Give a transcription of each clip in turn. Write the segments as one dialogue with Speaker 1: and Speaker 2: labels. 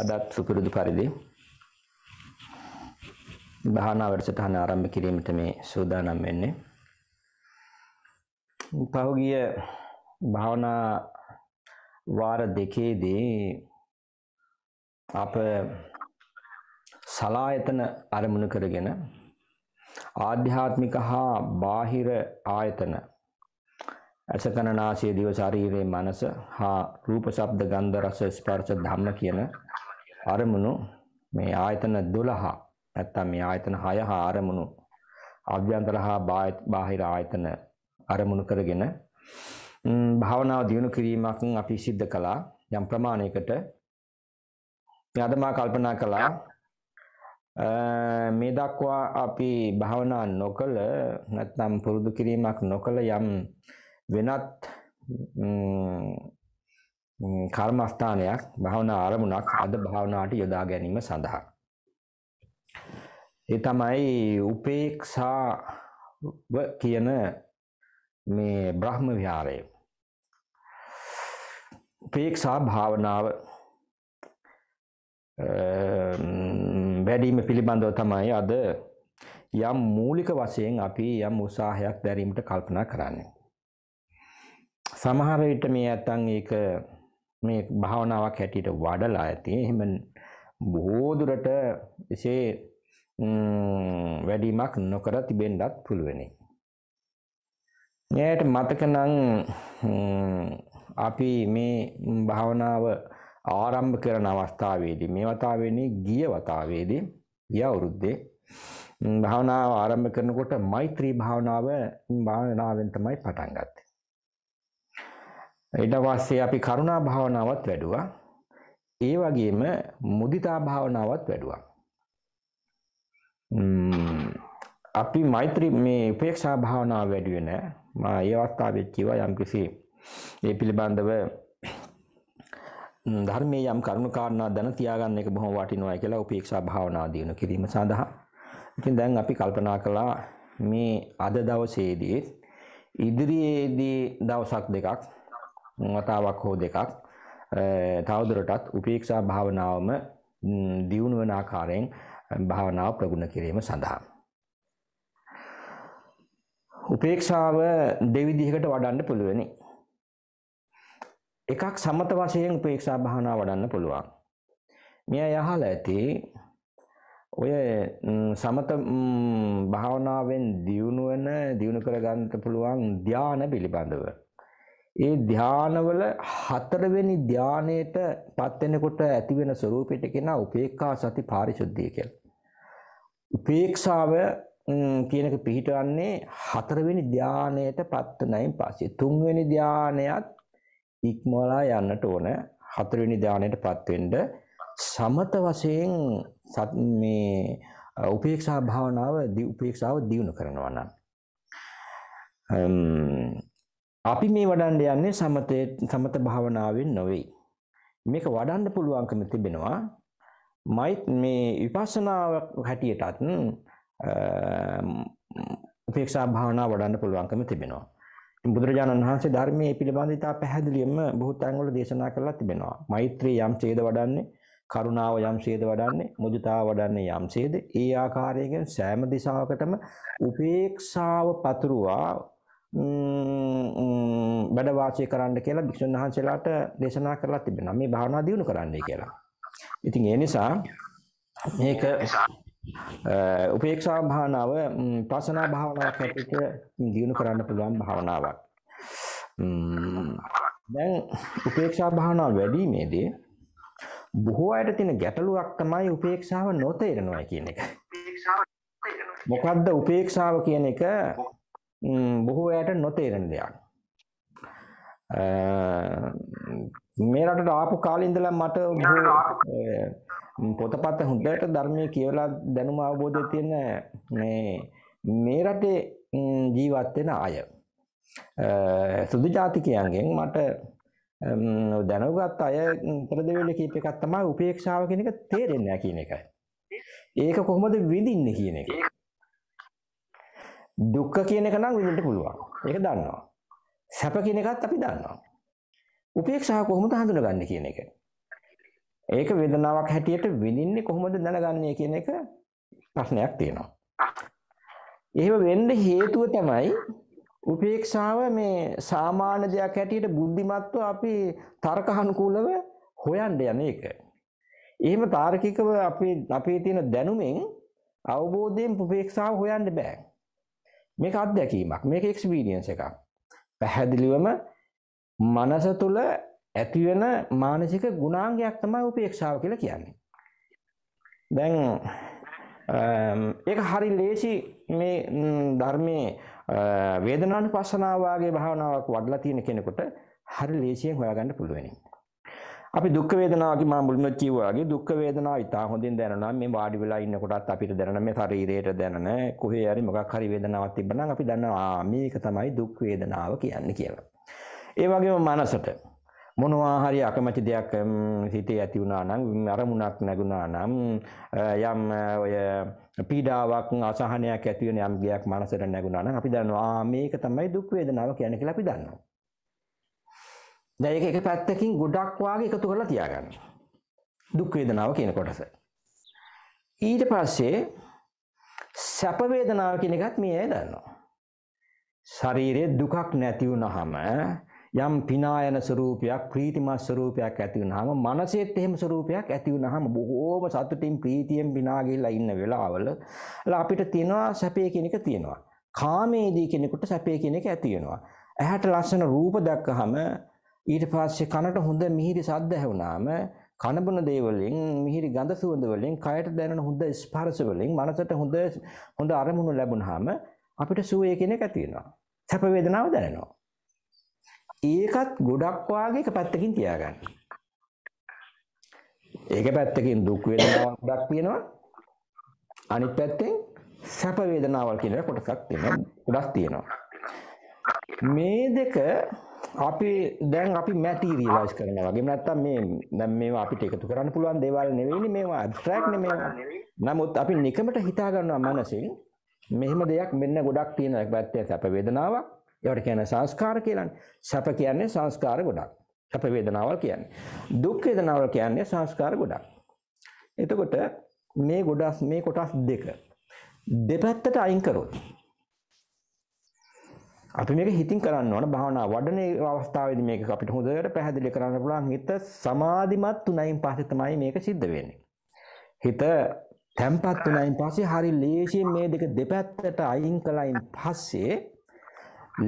Speaker 1: අදත් සුපුරුදු පරිදි භාවනා වැඩසටහන ආරම්භ කිරීමට මේ සූදානම් වෙන්නේ. පහුගිය භාවනා වාර දෙකේදී අප සලායතන අරමුණු කරගෙන ආධ්‍යාත්මික හා බාහිර ආයතන ඇසකනාසය දිව ශරීරයේ මනස හා රූප ශබ්ද ගන්ධ රස ස්පර්ශ ධම්ම කියන අරමුණු මේ ආයතන 12 නැත්තම් මේ ආයතන 6 හා අරමුණු ආභ්‍යන්තර හා බාහිර ආයතන අරමුණු කරගෙන භාවනාව දියුණු කිරීමක් අපි සිද්ධ කළා යම් ප්‍රමාණයකට අද මා කල්පනා කළා මේ දක්වා අපි භාවනා නොකළ නැත්නම් පුරුදු කිරීමක් නොකළ යම් වෙනත් කර්මස්ථානයක් භාවනා ආරමුණක් අද භාවනාවට යොදා ගැනීම සඳහා. ඒ තමයි උපේක්ෂාව කියන මේ බ්‍රහ්ම විහාරය. උපේක්ෂා භාවනාව වැඩිම පිළිබඳව තමයි අද යම් මූලික වශයෙන් අපි යම් උත්සාහයක් දැරීමට කල්පනා කරන්නේ. සමහර විට මේ ඇත්තන් ඒක මේ භාවනාවක් හැටියට වඩලා ඇති. එහෙම බොහෝ දුරට එසේ වැඩිමක් නොකර තිබෙන්නත් පුළුවනි. ඊට මතක නම් අපි මේ භාවනාව ආරම්භ කරන අවස්ථාවේදී මේ වතාවේදී ගිය වතාවේදී ගිය අවුරුද්දේ භාවනාව ආරම්භ කරනකොට මෛත්‍රී භාවනාව භාවනාවෙන් තමයි පටන් ගත්තේ. ඊට පස්සේ අපි කරුණා භාවනාවත් වැඩුවා. ඒ වගේම මුදිතා භාවනාවත් වැඩුවා. අපි මෛත්‍රී මේ උපේක්ෂා භාවනාව වැඩුවේ නැහැ. මා ඒ අවස්ථාවේ කිව්වා යම්කිසි ඒ පිළිබඳව ධර්මයේ යම් කරුණු කාරණා දැන තියාගන්න එක බොහොම වටිනවා කියලා උපේක්ෂා භාවනාව දිනු කිරීම සඳහා. ඉතින් දැන් අපි කල්පනා කළා මේ අද දවසේදී ඉදිරියේදී දවසක් දෙකක් වතාවක් හෝ දෙකක් තවදුරටත් උපේක්ෂා භාවනාවම දියුණු වන ආකාරයෙන් භාවනාව ප්‍රගුණ කිරීම සඳහා. උපේක්ෂාව දෙවිදිහකට වඩන්න පුළුවනි. එකක් සමත වශයෙන් උපේක්ෂා භාවනාව වඩන්න පුළුවන්. මෙය යහලා ඇති ඔය සමත භාවනාවෙන් දියුණු වෙන දියුණු කරගන්න පුළුවන් ධානය පිළිබඳව ඒ ධානවල හතරවෙනි ධානයට පත් වෙනකොට ඇති වෙන ස්වરૂපයට කියනවා උපේක්ඛා සති පාරිශුද්ධිය කියලා. උපේක්ෂාව කියන එක පිළිටවන්නේ හතරවෙනි ධානයට පත් නැයින් පස්සේ තුන්වෙනි ධානයත් ඉක්මවලා යන්නට ඕන. හතරවෙනි ධානයට පත් වෙන්න සමත වශයෙන් මේ උපේක්ෂා භාවනාව උපේක්ෂාව දියුණු කරනවා
Speaker 2: නම්
Speaker 1: අපි මේ වඩන්න යන්නේ සමතේ සමත භාවනාවෙන් නොවේ. මේක වඩන්න පුළුවන්කම තිබෙනවා. මයි මේ විපස්සනාව හැටියටත් උපේක්ෂා භාවනාව වඩන්න පුළුවන්කම තිබෙනවා. බුදුරජාණන් වහන්සේ ධර්මයේ පිළිබඳව ඉතා පැහැදිලිවම බොහෝ තැන්වල දේශනා කරලා තිබෙනවා. මෛත්‍රී යම් ඡේද වඩන්නේ, කරුණාව යම් ඡේද වඩන්නේ, මුදිතාව වඩන්නේ යම් ඡේද. ඒ ආකාරයෙන් සෑම දිශාවකටම උපේක්ෂාව පතුරවා වැඩවාසය කරන්න කියලා භික්ෂන් වහන්සේලාට දේශනා කරලා තිබෙන මේ භාවනා දියුණු කරන්නේ කියලා. ඉතින් ඒ නිසා මේක උපේක්ෂා භාවනාව පසනා භාවනාවක් හැටියට දියුණු කරන්න පුළුවන් භාවනාවක්. දැන් උපේක්ෂා භාවනාව වැඩිීමේදී බොහෝ අයට තියෙන ගැටලුවක් තමයි උපේක්ෂාව නොතේරෙනවා කියන එක. මොකද්ද උපේක්ෂාව කියන එක බොහෝ ඇයට නොතේරෙන දෙයක් මේ රටට ආපු කාලින්දලා මට පොතපත් හුදට ධර්මය කියවලා දැනුම අවබෝධය තියෙන මේ මේ රටේ ජීවත්වෙන අය සුදු ජාතිකයන්ගෙන් මට දැනවගත් අය ප්‍රදවෙල කීප එකත් තමයි උපේක්ෂාව කෙනෙක තේරෙන්න කියන එකයි ඒක කොහොමද විඳින්න කියන එක දුක්ඛ කියන එක නම් විඳින්න පුළුවන්. ඒක දන්නවා. සැප කියන එකත් අපි දන්නවා. උපේක්ෂාව කොහොමද හඳුනගන්නේ කියන එක. ඒක වේදනාවක් හැටියට විඳින්නේ කොහොමද දැනගන්නේ කියන එක ප්‍රශ්නයක් තියෙනවා. එහෙම වෙන්න හේතුව තමයි උපේක්ෂාව මේ සාමාන්‍ය දෙයක් හැටියට බුද්ධිමත්ව අපි තර්කානුකූලව හොයන්න යන එක. එහෙම තාර්කිකව අපි අපේ තියෙන දැනුමෙන් අවබෝධයෙන් උපේක්ෂාව හොයන්න බෑ. මේක අත්දැකීමක් මේක එක්ස්පීරියන්ස් එකක් පැහැදිලිවම මනස තුළ ඇතිවෙන මානසික ගුණාංගයක් තමයි උපේක්ෂාව කියලා කියන්නේ දැන් ඒ හරි ලේසි මේ ධර්මය වේදනානු පස්සනාවගේ භාවනාවක් වඩලා තියෙන කෙනෙකුට හරි ලේසියෙන් හොයාගන්න පුළුවනි අපි දුක් වේදනාව කි මම මුලින්ම කිව්වා වගේ දුක් වේදනාව ඉතා හොඳින් දැනෙනවා මේ වාඩි වෙලා ඉන්නකොටත් අපිට දැනෙන මේ ශරීරයට දැනෙන කොහේ හරි මොකක් හරි වේදනාවක් තිබ්බනම් අපි දන්නවා මේක තමයි දුක් වේදනාව කියන්නේ කියලා. ඒ වගේම මනසට මොනවා හරි අකමැති දෙයක් හිතේ ඇති වුණා නම් අරමුණක් නැගුණා නම් යම් ඔය පීඩාවක් අසහනයක් ඇති වෙන යම් දෙයක් මනසට නැගුණා නම් අපි දන්නවා මේක තමයි දුක් වේදනාව කියන්නේ කියලා අපි දන්නවා. දැන් ඒක එක පැත්තකින් ගොඩක් වාගේ එකතු කරලා තියාගන්න. දුක් වේදනාව කියන කොටස. ඊට පස්සේ සැප වේදනාව කියන එකත් මේ අය දන්නවා. ශරීරයේ දුකක් නැති වුනහම යම් පිනායන ස්වરૂපයක් ප්‍රීතිමත් ස්වરૂපයක් ඇති වුනහම මනසෙත් එහෙම ස්වરૂපයක් ඇති වුනහම බොහෝම සතුටින් ප්‍රීතියෙන් පිනා ගිහිලා ඉන්න වෙලාවල අපිට තියෙනවා සැපේ කියන එක තියෙනවා. කාමේදී කෙනෙකුට සැපේ කියන එක ඇති වෙනවා. ඇහැට ලස්සන රූප දැක්කහම ඊට පස්සේ කනට හොඳ මිහිරි සද්ද ඇහුණාම කනබන දේවලින් මිහිරි ගඳ සුවඳ වලින් කයට දැනෙන හොඳ ස්පර්ශ වලින් මනසට හොඳ හොඳ අරමුණු ලැබුණාම අපිට සුවය කියන එක ඇති වෙනවා. සැප වේදනාව දැනෙනවා. ඒකත් ගොඩක් වාගේ එක පැත්තකින් තියාගන්න. ඒක පැත්තකින් දුක් වේදනාවක් ගොඩක් තියෙනවා. අනිත් පැත්තෙන් සැප වේදනාවල් කියන කොටසක් තියෙනවා. ගොඩක් තියෙනවා. මේ දෙක අපි දැන් අපි මැටීරියලයිස් කරන වගේ නැත්තම් මේ දැන් මේවා අපිට එකතු කරන්න පුළුවන් දේවල් නෙවෙයිනේ මේවා ඇබ්ස්ට්‍රැක්ට් නෙමෙයි. නමුත් අපි නිකමට හිතා ගන්නවා මනසින් මෙහෙම දෙයක් මෙන්න ගොඩක් තියෙනවා. එක පැත්තේ සැප වේදනාවක්. ඒවට කියන්නේ සංස්කාර කියලානේ. සැප කියන්නේ සංස්කාර ගොඩක්. සැප වේදනාවල් කියන්නේ. දුක් වේදනාවල් කියන්නේ සංස්කාර ගොඩක්. එතකොට මේ ගොඩස් මේ කොටස් දෙක දෙපැත්තට අයින් කරොත් අපි මේක හිතින් කරන්න ඕන භාවනා වඩන අවස්ථාවේදී මේක අපිට හොඳට පැහැදිලි කරන්න පුළුවන් හිත සමාධිමත් උනායින් පස්සේ තමයි මේක සිද්ධ වෙන්නේ. හිත තැම්පත් උනායින් පස්සේ හරි ලේසියෙන් මේ දෙක දෙපැත්තට අයින් කළයින් පස්සේ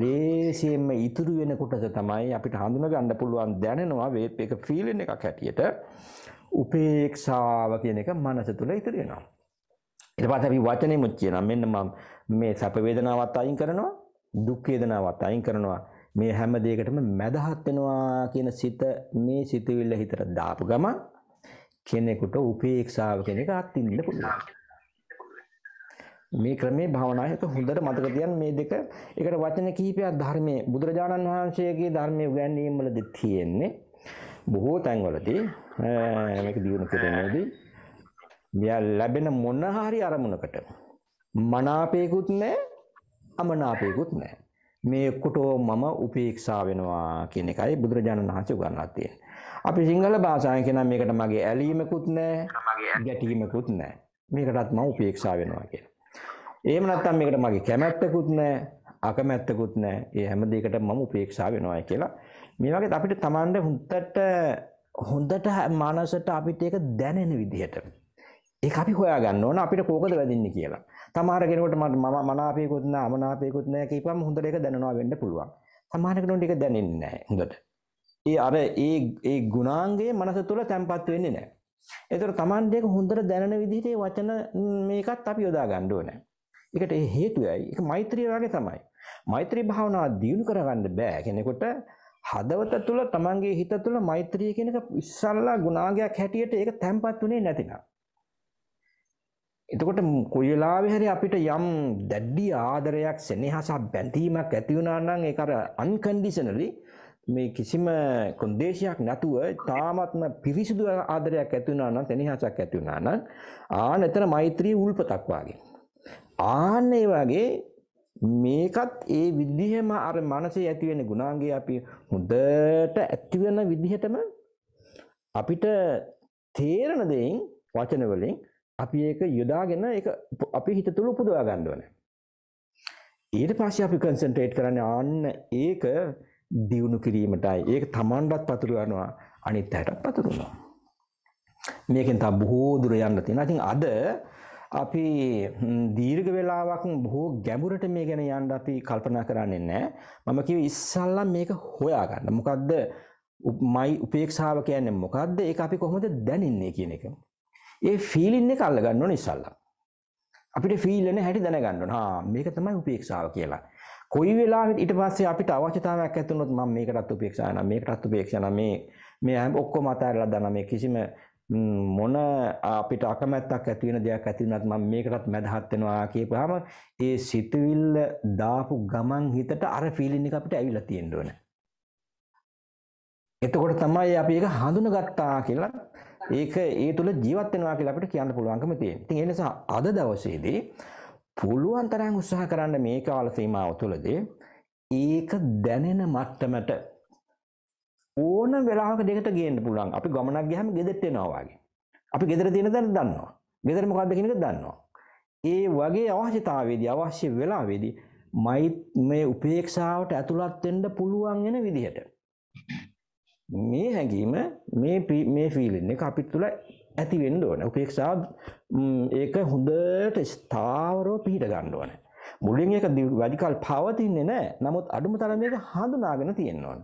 Speaker 1: ලේසියෙන්ම ඉතුරු වෙන කොටස තමයි අපිට හඳුන ගන්න පුළුවන් දැනෙනවා වේප් එක ෆීලින් එකක් හැටියට උපේක්ෂාව කියන එක මනස තුල ඉතුරු වෙනවා. ඊට පස්සේ අපි වචනෙමුත් කියනවා මෙන්න මම මේ සැප වේදනාවත් අයින් කරනවා දුක් වේදනාවත් අයින් කරනවා මේ හැම දෙයකටම මැදහත් වෙනවා කියන සිත මේ සිතවිල්ල හිතට දාපු ගමන් කෙනෙකුට උපේක්ෂාව කියන එක අත්විඳින්න පුළුවන් මේ ක්‍රමේ භාවනාවේ එක හොඳට මතක තියන්න මේ දෙක එකට වචන කිහිපයක් ධර්මයේ බුදුරජාණන් වහන්සේගේ ධර්මයේ උගන්වීම් වලදී තියෙන්නේ බොහෝ තැන්වලදී මේක දිනු කරනේදී මෙයා ලැබෙන මොන හරි අරමුණකට මනාපේකුත් නැහැ අමනාපයකුත් නැහැ. මේ ඔක්කොටෝ මම උපේක්ෂා වෙනවා කියන එකයි බුදුරජාණන් වහන්සේ උගන්වා තියෙන්නේ. අපි සිංහල භාෂාවෙන් කියන මේකට මගේ ඇලීමකුත් නැහැ, ගැටීමකුත් නැහැ. මේකටත් මම උපේක්ෂා වෙනවා කියන. එහෙම නැත්නම් මේකට මගේ කැමැත්තකුත් නැහැ, අකමැත්තකුත් නැහැ. ඒ හැම දෙයකටම මම උපේක්ෂා වෙනවායි කියලා. මේ වගේ අපිට Tamande හුත්තට හොඳට මනසට අපිට ඒක දැනෙන විදිහට. ඒක අපි හොයාගන්න ඕන අපිට කෝකද වැදින්නේ කියලා. තමාරගෙනකට මට ම මනාපයකුත් අමනාපයකුත් නෑ කිපම් හොඳට එක දැනවා වෙන්න පුළුවන් සමානකනොට එක දැනෙන්නේ නෑ හොඳට ඒ අර ඒ ඒ ගුණාන්ගේ මනස තුළ තැන්පත් වෙන්නේ නෑ එතට තමන්දයක හොඳට දැන විදිහේ වචන මේකත් අපි යොදා ගණ්ඩුව නෑ එකට හේතුයයි එක මෛත්‍රිය වගේ තමයි මෛත්‍රී භාවනාව දියුණු කරගන්න බෑ කෙනෙකොට හදවත තුළ තමන්ගේ හිත තුළ මෛත්‍රිය කෙනක ඉස්සල්ලා ගුණාගයක් හැටියට ඒක තැන්පත් වනේ නැතිනම් එතකොට කොයි වෙලාවෙ හරි අපිට යම් දැඩි ආදරයක් සෙනෙහසක් බැඳීමක් ඇති වුණා නම් ඒක අර අන්කන්ඩිෂනලි මේ කිසිම කොන්දේශයක් නැතුව තාමත්ම පිරිසිදු ආදරයක් ඇති වුණා නම් සෙනෙහසක් ඇති වුණා නම් ආන එතන මෛත්‍රී උල්පතක් වාගේ ආන්න ඒ වගේ මේකත් ඒ විදිහම අර මනසේ ඇති වෙන ගුණාංගය අපි හොඳට ඇති වෙන විදිහටම අපිට තේරෙන දෙයින් වචන වලින් අපි ඒක යොදාගෙන ඒක අපි හිත තුළ උපදවා ගන්න ඕනේ. ඊට පස්සේ අපි කන්සන්ට්‍රේට් කරන්නේ ආන්න ඒක දියුණු කිරීමටයි. ඒක Tamanටත් පතුරවනවා අනිත් අයටත් පතුරවනවා. මේකෙන් තව බොහෝ දුර යන්න තියෙනවා. ඉතින් අද අපි දීර්ඝ වේලාවක් බොහෝ ගැඹුරට මේ ගැන යන්න අපි කල්පනා කරන්නේ නැහැ. මම කිව්වේ ඉස්සල්ලා මේක හොයාගන්න. මොකද්ද මයි උපේක්ෂාව කියන්නේ මොකද්ද? ඒක අපි කොහොමද දැනින්නේ කියන එක. ඒ ෆීලින් එක අල්ලගන්න ඕනේ ඉස්සල්ලා. අපිට ෆීල් වෙන හැටි දැනගන්න ඕන. ආ මේක තමයි උපේක්ෂාව කියලා. කොයි වෙලාවෙත් ඊට පස්සේ අපිට අවශ්‍යතාවයක් ඇති වුණොත් මම මේකටත් උපේක්ෂා නම් මේකටත් උපේක්ෂා නම් මේ මේ ඔක්කොම අතහැරලා දානවා මේ කිසිම මොන අපිට අකමැත්තක් ඇති වෙන දෙයක් ඇති වුණත් මම මේකටත් මැදහත් වෙනවා කියපුවාම ඒ සිතුවිල්ල දාපු ගමන් හිතට අර ෆීලින් එක අපිට ඇවිල්ලා තියෙන්න ඕන. එතකොට තමයි අපි ඒක හඳුනගත්තා කියලා ඒක ඒ තුළ ජීවත් වෙනවා කියලා අපිට කියන්න පුළුවන්කම තියෙනවා. ඉතින් ඒ නිසා අද දවසේදී පුළුවන් තරම් උත්සාහ කරන්න මේ කාල සීමාව තුළදී ඒක දැනෙන මට්ටමට ඕන වෙලාවක දෙකට ගේන්න පුළුවන්. අපි ගමනක් ගියහම ගෙදරට එනවා වගේ. අපි ගෙදර තියෙන දන්න දන්නවා. ගෙදර මොකද්ද කියන එක දන්නවා. ඒ වගේ අවශ්‍යතාවයේදී අවශ්‍ය වෙලාවේදී මයි මේ උපේක්ෂාවට ඇතුළත් වෙන්න පුළුවන් වෙන විදිහට මේ හැඟීම මේ මේ ෆීලෙන් එක අපිත් තුළ ඇති වෙන්ඩුවන උපේක්ෂා ඒක හොඳට ස්ථාවරෝ පිහිට ගණ්ඩුවන මුලින් එක වැඩිකල් පවතින්නේ නෑ නමුත් අඩුම තරමක හඳුනාගෙන තියෙන්නවන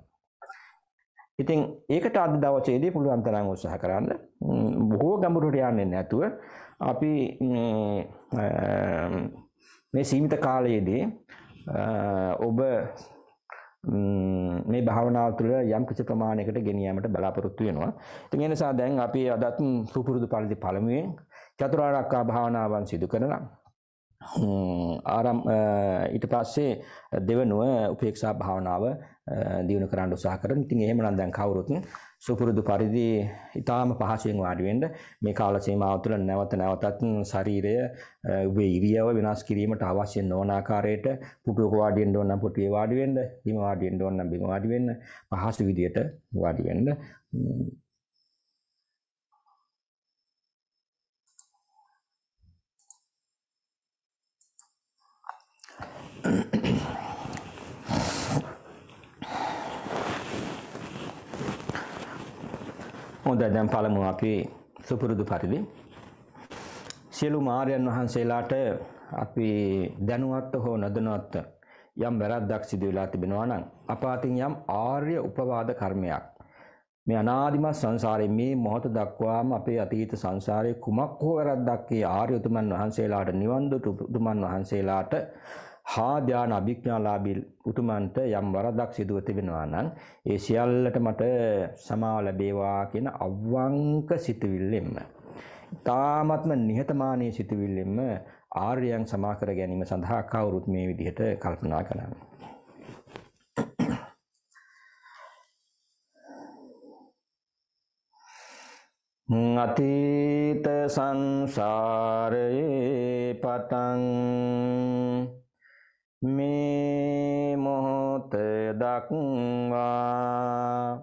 Speaker 1: ඉතින් ඒකට අද දවචේදී පුළුවන්තරං උත්සාහ කරන්න බොහෝ ගඹුරුට යන්නේ නැතුව අපි මේ සීමිත කාලයේදී ඔබ මේ භාවනාව තුළ යම් කිසි ප්‍රමාණයකට ගෙනියන්නට බලාපොරොත්තු වෙනවා. ඉතින් ඒ නිසා දැන් අපි අදත් සුපුරුදු පරිදි පළමුවෙන් චතුරාර්යකා භාවනාවන් සිදු කරලා ආරම් ඊට පස්සේ දෙවනුව උපේක්ෂා භාවනාව දියුණු කරන්න උත්සාහ කරන. ඉතින් එහෙමනම් දැන් කවුරුත් සුපුරුදු පරිදි ඊටාම පහසුවෙන් වාඩි වෙන්න මේ කාල සීමාව තුළ නැවත නැවතත් ශරීරය ඔබේ ඉරියව වෙනස් කිරීමට අවශ්‍ය නොවන ආකාරයට පුටුවක වාඩි වෙන්න ඕන නම් පුටුවේ වාඩි වෙන්න බිම වාඩි වෙන්න ඕන නම් බිම වාඩි වෙන්න පහසු විදියට වාඩි වෙන්න Thank you. හොඳයි දැන් පළමුව අපි සුපුරුදු පරිදි සියලු මාර්යන් වහන්සේලාට අපි දැනුවත් හෝ නොදැනුවත් යම් වැරද්දක් සිදු වෙලා තිබෙනවා නම් අපාතින් යම් ආර්ය උපවාද කර්මයක් මේ අනාදිමත් සංසාරයේ මේ මොහොත දක්වාම අපේ අතීත සංසාරයේ කුමක් හෝ වැරද්දක් ඒ ආර්ය උතුමන් වහන්සේලාට නිවන් දුතු උතුමන් වහන්සේලාට හා ධාන අභිඥාලාභී උතුමන්ට යම් වරදක් සිදුව තිබෙනවා නම් ඒ සියල්ලට මට සමාව ලැබේවා කියන අවංක සිතුවිල්ලෙන්ම තාමත්ම නිහතමානී සිතුවිල්ලෙන්ම ආර්යයන් සමාකර ගැනීම සඳහා කවුරුත් මේ විදිහට කල්පනා කරනවා. අතීත සංසාරයේ පතන් මේ මොහොත දක්වා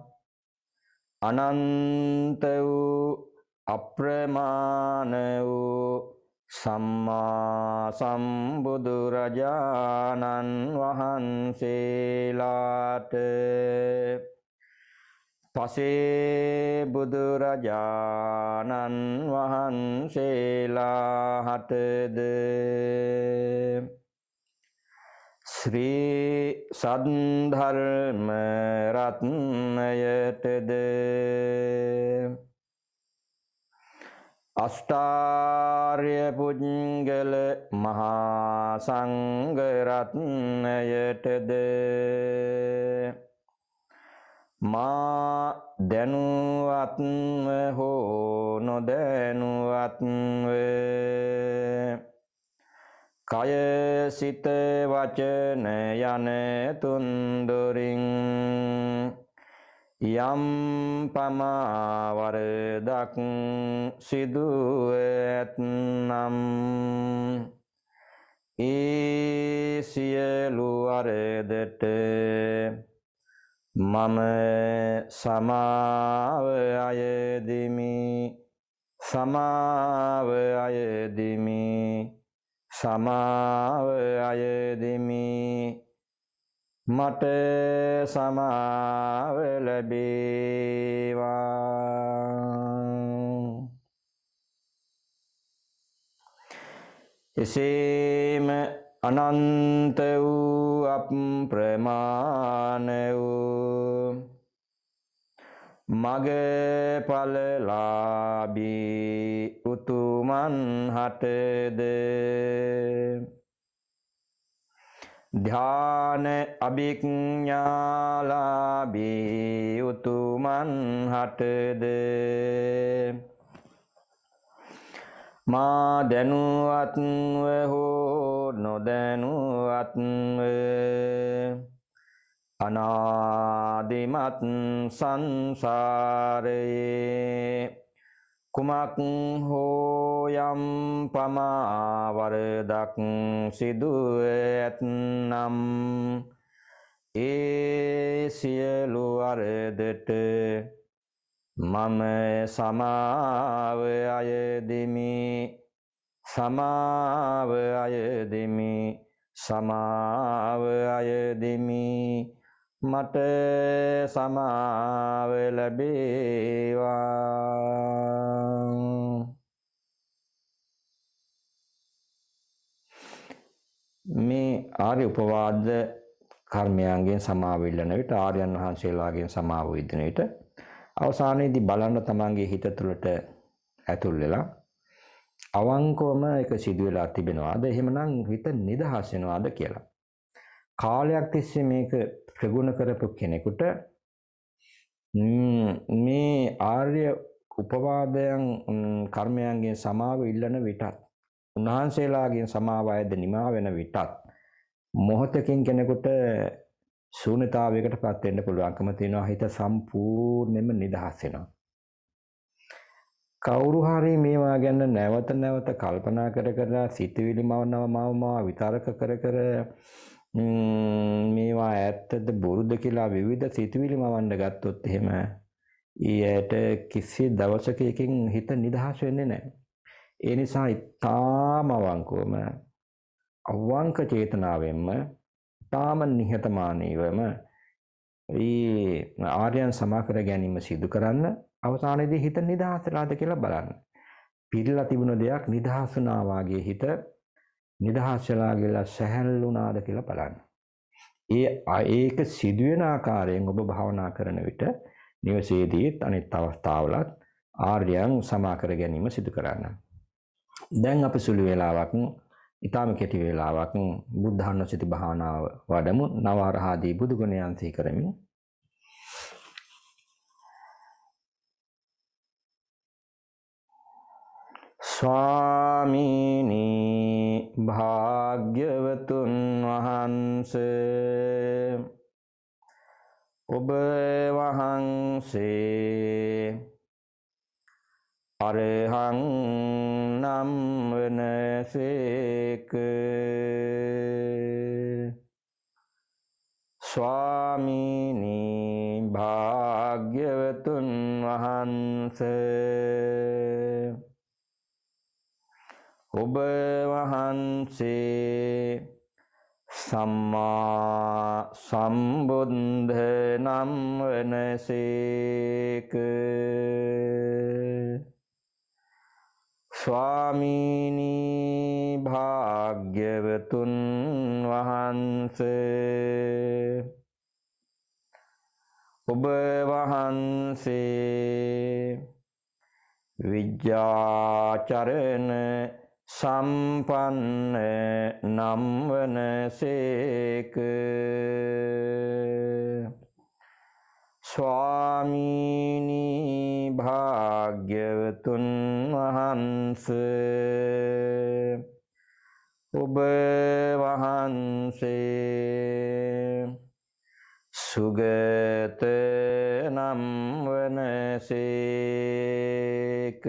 Speaker 1: අනන්ත වූ අප්‍රමාණ වූ සම්මා සම්බුදු රජාණන් වහන්සේලාට පසේ බුදු රජාණන් වහන්සේලා හටද ශ්‍රී සද්ධර්ම රත්නයටද අස්ථාර්ය පුද්ගල මහා සංඝ රත්නයටද මා දැනුවත්ම හෝ නොදැනුවත්ව කය සිත වචන යන තුන් දොරින් යම් පමාවරදක් සිදු ඇතනම් ඒ සියලු අරදට මම සමාව අයදිමි සමාව අයදිමි සමාව අයදිමි මට සමාව ලැබේවා එසේම අනන්ත වූ අප්‍රමාණ වූ මගඵලලාභී උතුමන් හටද ධාන අභිඥාලාභී උතුමන් හටද මා දැනුවත්ව හෝ නොදැනුවත්ව අනාදිමත් සංසාරයේ කුමක් හෝ යම් පමාවරදක් සිදුව ඇත්නම් ඒ සියලු අරදට මම සමාව අයදිමි සමාව අයදිමි සමාව අයදිමි මට සමාව ලැබේවා මේ ආර්ය උපවාද කර්මයන්ගෙන් සමාව ඉල්ලන විට ආර්යයන් වහන්සේලාගෙන් සමාව ඉදින විට අවසානයේදී බලන්න තමන්ගේ හිත තුළට ඇතුල් වෙලා අවංකවම ඒක සිදුවලා තිබෙනවාද එහෙමනම් හිත නිදහස් වෙනවාද කියලා කාලයක් තිස්සේ මේක ප්‍රගුණ කරපු කෙනෙකුට මේ ආර්ය උපවාදයන් කර්මයන්ගේ සමාව ඉල්ලන විටත් උන්වහන්සේලාගෙන් සමාව අයද නිමා වෙන විටත් මොහොතකින් කෙනෙකුට ශූන්‍යතාවයකට පත් වෙන්න පුළුවන්කම තියෙනවා හිත සම්පූර්ණයෙන්ම නිදහස් වෙනවා කවුරු හරි මේවා ගැන නැවත නැවත කල්පනා කර කර සිතවිලි මවනව මවම විතරක කර කර මේවා ඇත්තද බොරුද කියලා විවිධ සිතුවිලි මවන්න ගත්තොත් එහෙම ඊයට කිසි දවසකයකින් හිත නිදහස් වෙන්නේ නැහැ. ඒ නිසා ඊටාම අවංකවම අවංක චේතනාවෙන්ම ඊටාම නිහතමානීවම මේ ආර්යයන් සමාකර ගැනීම සිදු කරන්න අවසානයේදී හිත නිදහස්ලාද කියලා බලන්න. පිළිලා තිබුණ දෙයක් නිදහස් වුණා වාගේ හිත නිදහස් වෙලා ගිහලා සැහැල්ලුණාද කියලා බලන්න. ඒ ඒක සිදුවෙන ආකාරයෙන් ඔබ භාවනා කරන විට නිවසේදීත් අනිත් අවස්ථාවලත් ආර්යයන් සමා කර ගැනීම සිදු කරන්න. දැන් අපි සුළු වේලාවක් ඊටාම කෙටි වේලාවක් බුද්ධානුසිත භාවනාව වඩමු නවආරහාදී බුදුගුණයන් සිහි කරමින්
Speaker 2: ස්වාමීනී භාග්‍යවතුන්
Speaker 1: වහන්ස ඔබ වහන්සේ අරහං නම් වනසේක ස්වාමීනී භාග්‍යවතුන් වහන්සේ ඔබ වහන්සේ සම්මා සම්බුද්ධ නම් වනසේක ස්වාමීනි භාග්‍යවතුන් වහන්සේ ඔබ වහන්සේ විජ්ජාචරණ සම්පන්න නම්වන සේක ස්වාමීනී භාග්‍යවතුන් වහන්ස ඔබ වහන්සේ සුගත නම් වනසේක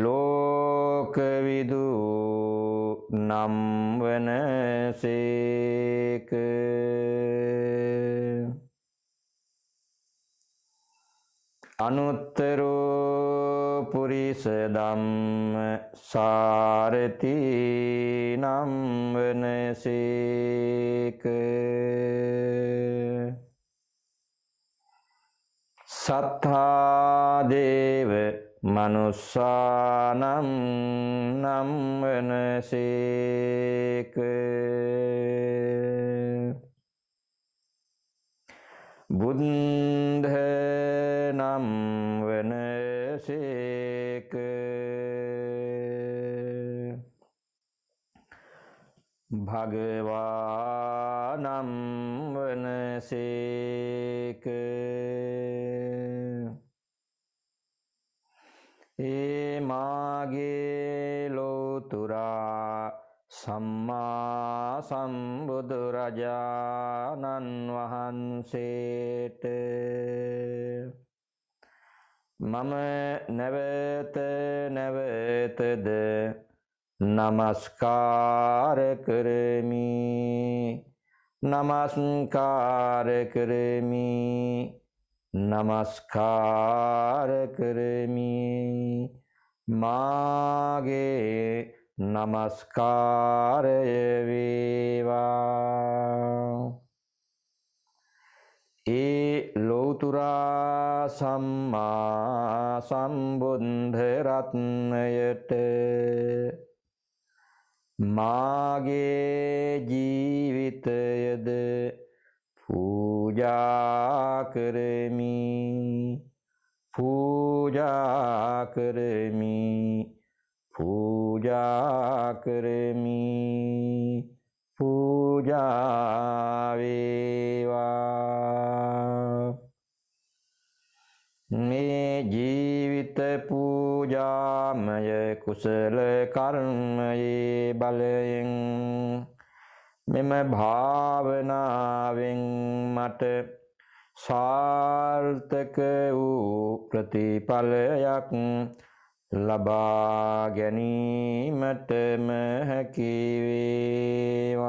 Speaker 1: ලෝකවිදු නම් වනසේක අනුත්තරෝ පුරිස ධම්ම සාරති නම් වනසේක සත්තා දේව මනුස්සානම් නම් වෙනසේක බුද්ධ නම් වෙනසේක භගවානම් වෙනසේක ඒ මාගේ ලෝතුරා සම්මා සම්බුදු රජාණන් වහන්සේට මම නැවත නැවතද নমස්කාර කරමි নমස්කාර කරමි නමස්කාර කරමි මාගේ නමස්කාරය වේවා ඒ ලෝතුරා සම්මා සම්බුද්ධ රත්නයට මාගේ ජීවිතයද පූජා කරමි පූජා කරමි පූජා කරමි පූජා වේවා මේ ජීවිත පූජාමය කුසල කර්මයේ බලයෙන් මෙම භාවනාවෙන් මට සාර්ථක වූ ප්‍රතිඵලයක් ලබා ගැනීමටම හැකි වේවා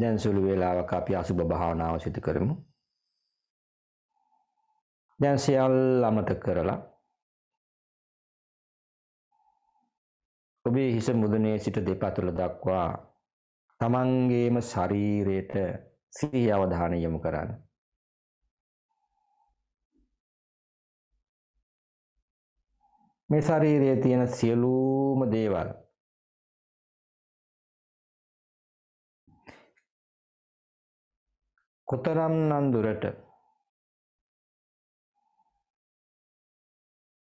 Speaker 1: දැන් සුළු වේලාවක අපි අසුබ භාවනාව සිදු
Speaker 2: කරමු දැන් සියල්ල අමතක කරලා ඔබේ හිස මුදුනේ සිට දෙපතුල
Speaker 1: දක්වා තමන්ගේම ශරීරයට සිහි අවධානය යොමු
Speaker 2: කරන්න. මේ ශරීරයේ තියෙන සියලුම දේවල් කොතරම්නම් දුරට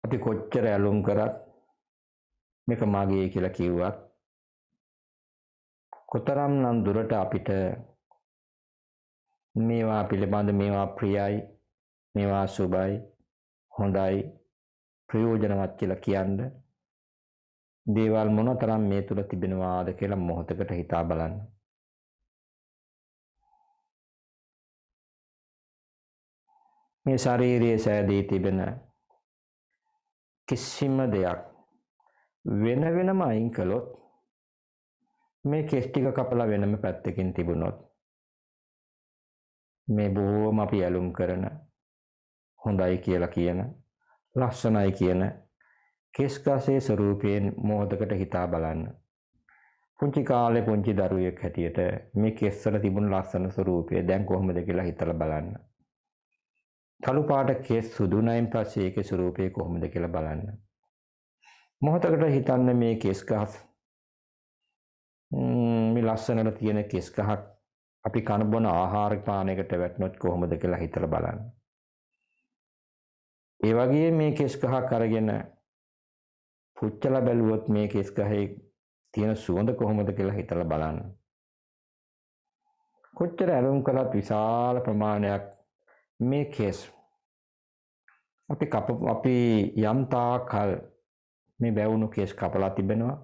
Speaker 2: අපි කොච්චර ඇලුම් කරත් මේක මගේ කියලා කිව්වත්
Speaker 1: කොතරම් නම් දුරට අපිට මේවා පිළිබඳ මේවා ප්‍රියයි මේවා සුබයි හොඳයි ප්‍රයෝජනවත් කියලා කියන්න දේවල් මොනතරම් මේ තුල තිබෙනවාද
Speaker 2: කියලා මොහොතකට හිතා බලන්න. මේ ශාරීරියේ සෑදී තිබෙන
Speaker 1: කිසිම දෙයක් වෙන වෙනම අයින් කළොත් මේ කෙස් ටික කපලා වෙනම පැත්තකින් තිබුණොත් මේ බොහෝම අපි ඇලුම් කරන හොඳයි කියලා කියන ලස්සනයි කියන කෙස්ගසේ ස්වරූපයෙන් මොහොතකට හිතා බලන්න. පුංචි කාලේ පුංචි දරුවෙක් හැටියට මේ කෙස්වල තිබුණු ලස්සන ස්වරූපය දැන් කොහොමද කියලා හිතලා බලන්න. තලු පාට කෙස් සුදු නැයින් පස්සේ ඒකේ ස්වરૂපය කොහොමද කියලා බලන්න. මොහොතකට හිතන්න මේ කෙස් ගහස් මේ ලස්සනට තියෙන කෙස් ගහක් අපි කන බොන ආහාර පානයකට වැටුනොත් කොහොමද කියලා හිතලා බලන්න. ඒ වගේ මේ කෙස් ගහක් අරගෙන පුච්චලා බැලුවොත් මේ කෙස් ගහේ තියෙන සුවඳ කොහොමද කියලා හිතලා බලන්න. කොච්චර ඇලුම් කළත් විශාල ප්‍රමාණයක් මේ කේස් අපි කප අපි යම් තාකල් මේ බැවුණු කේස් කපලා තිබෙනවා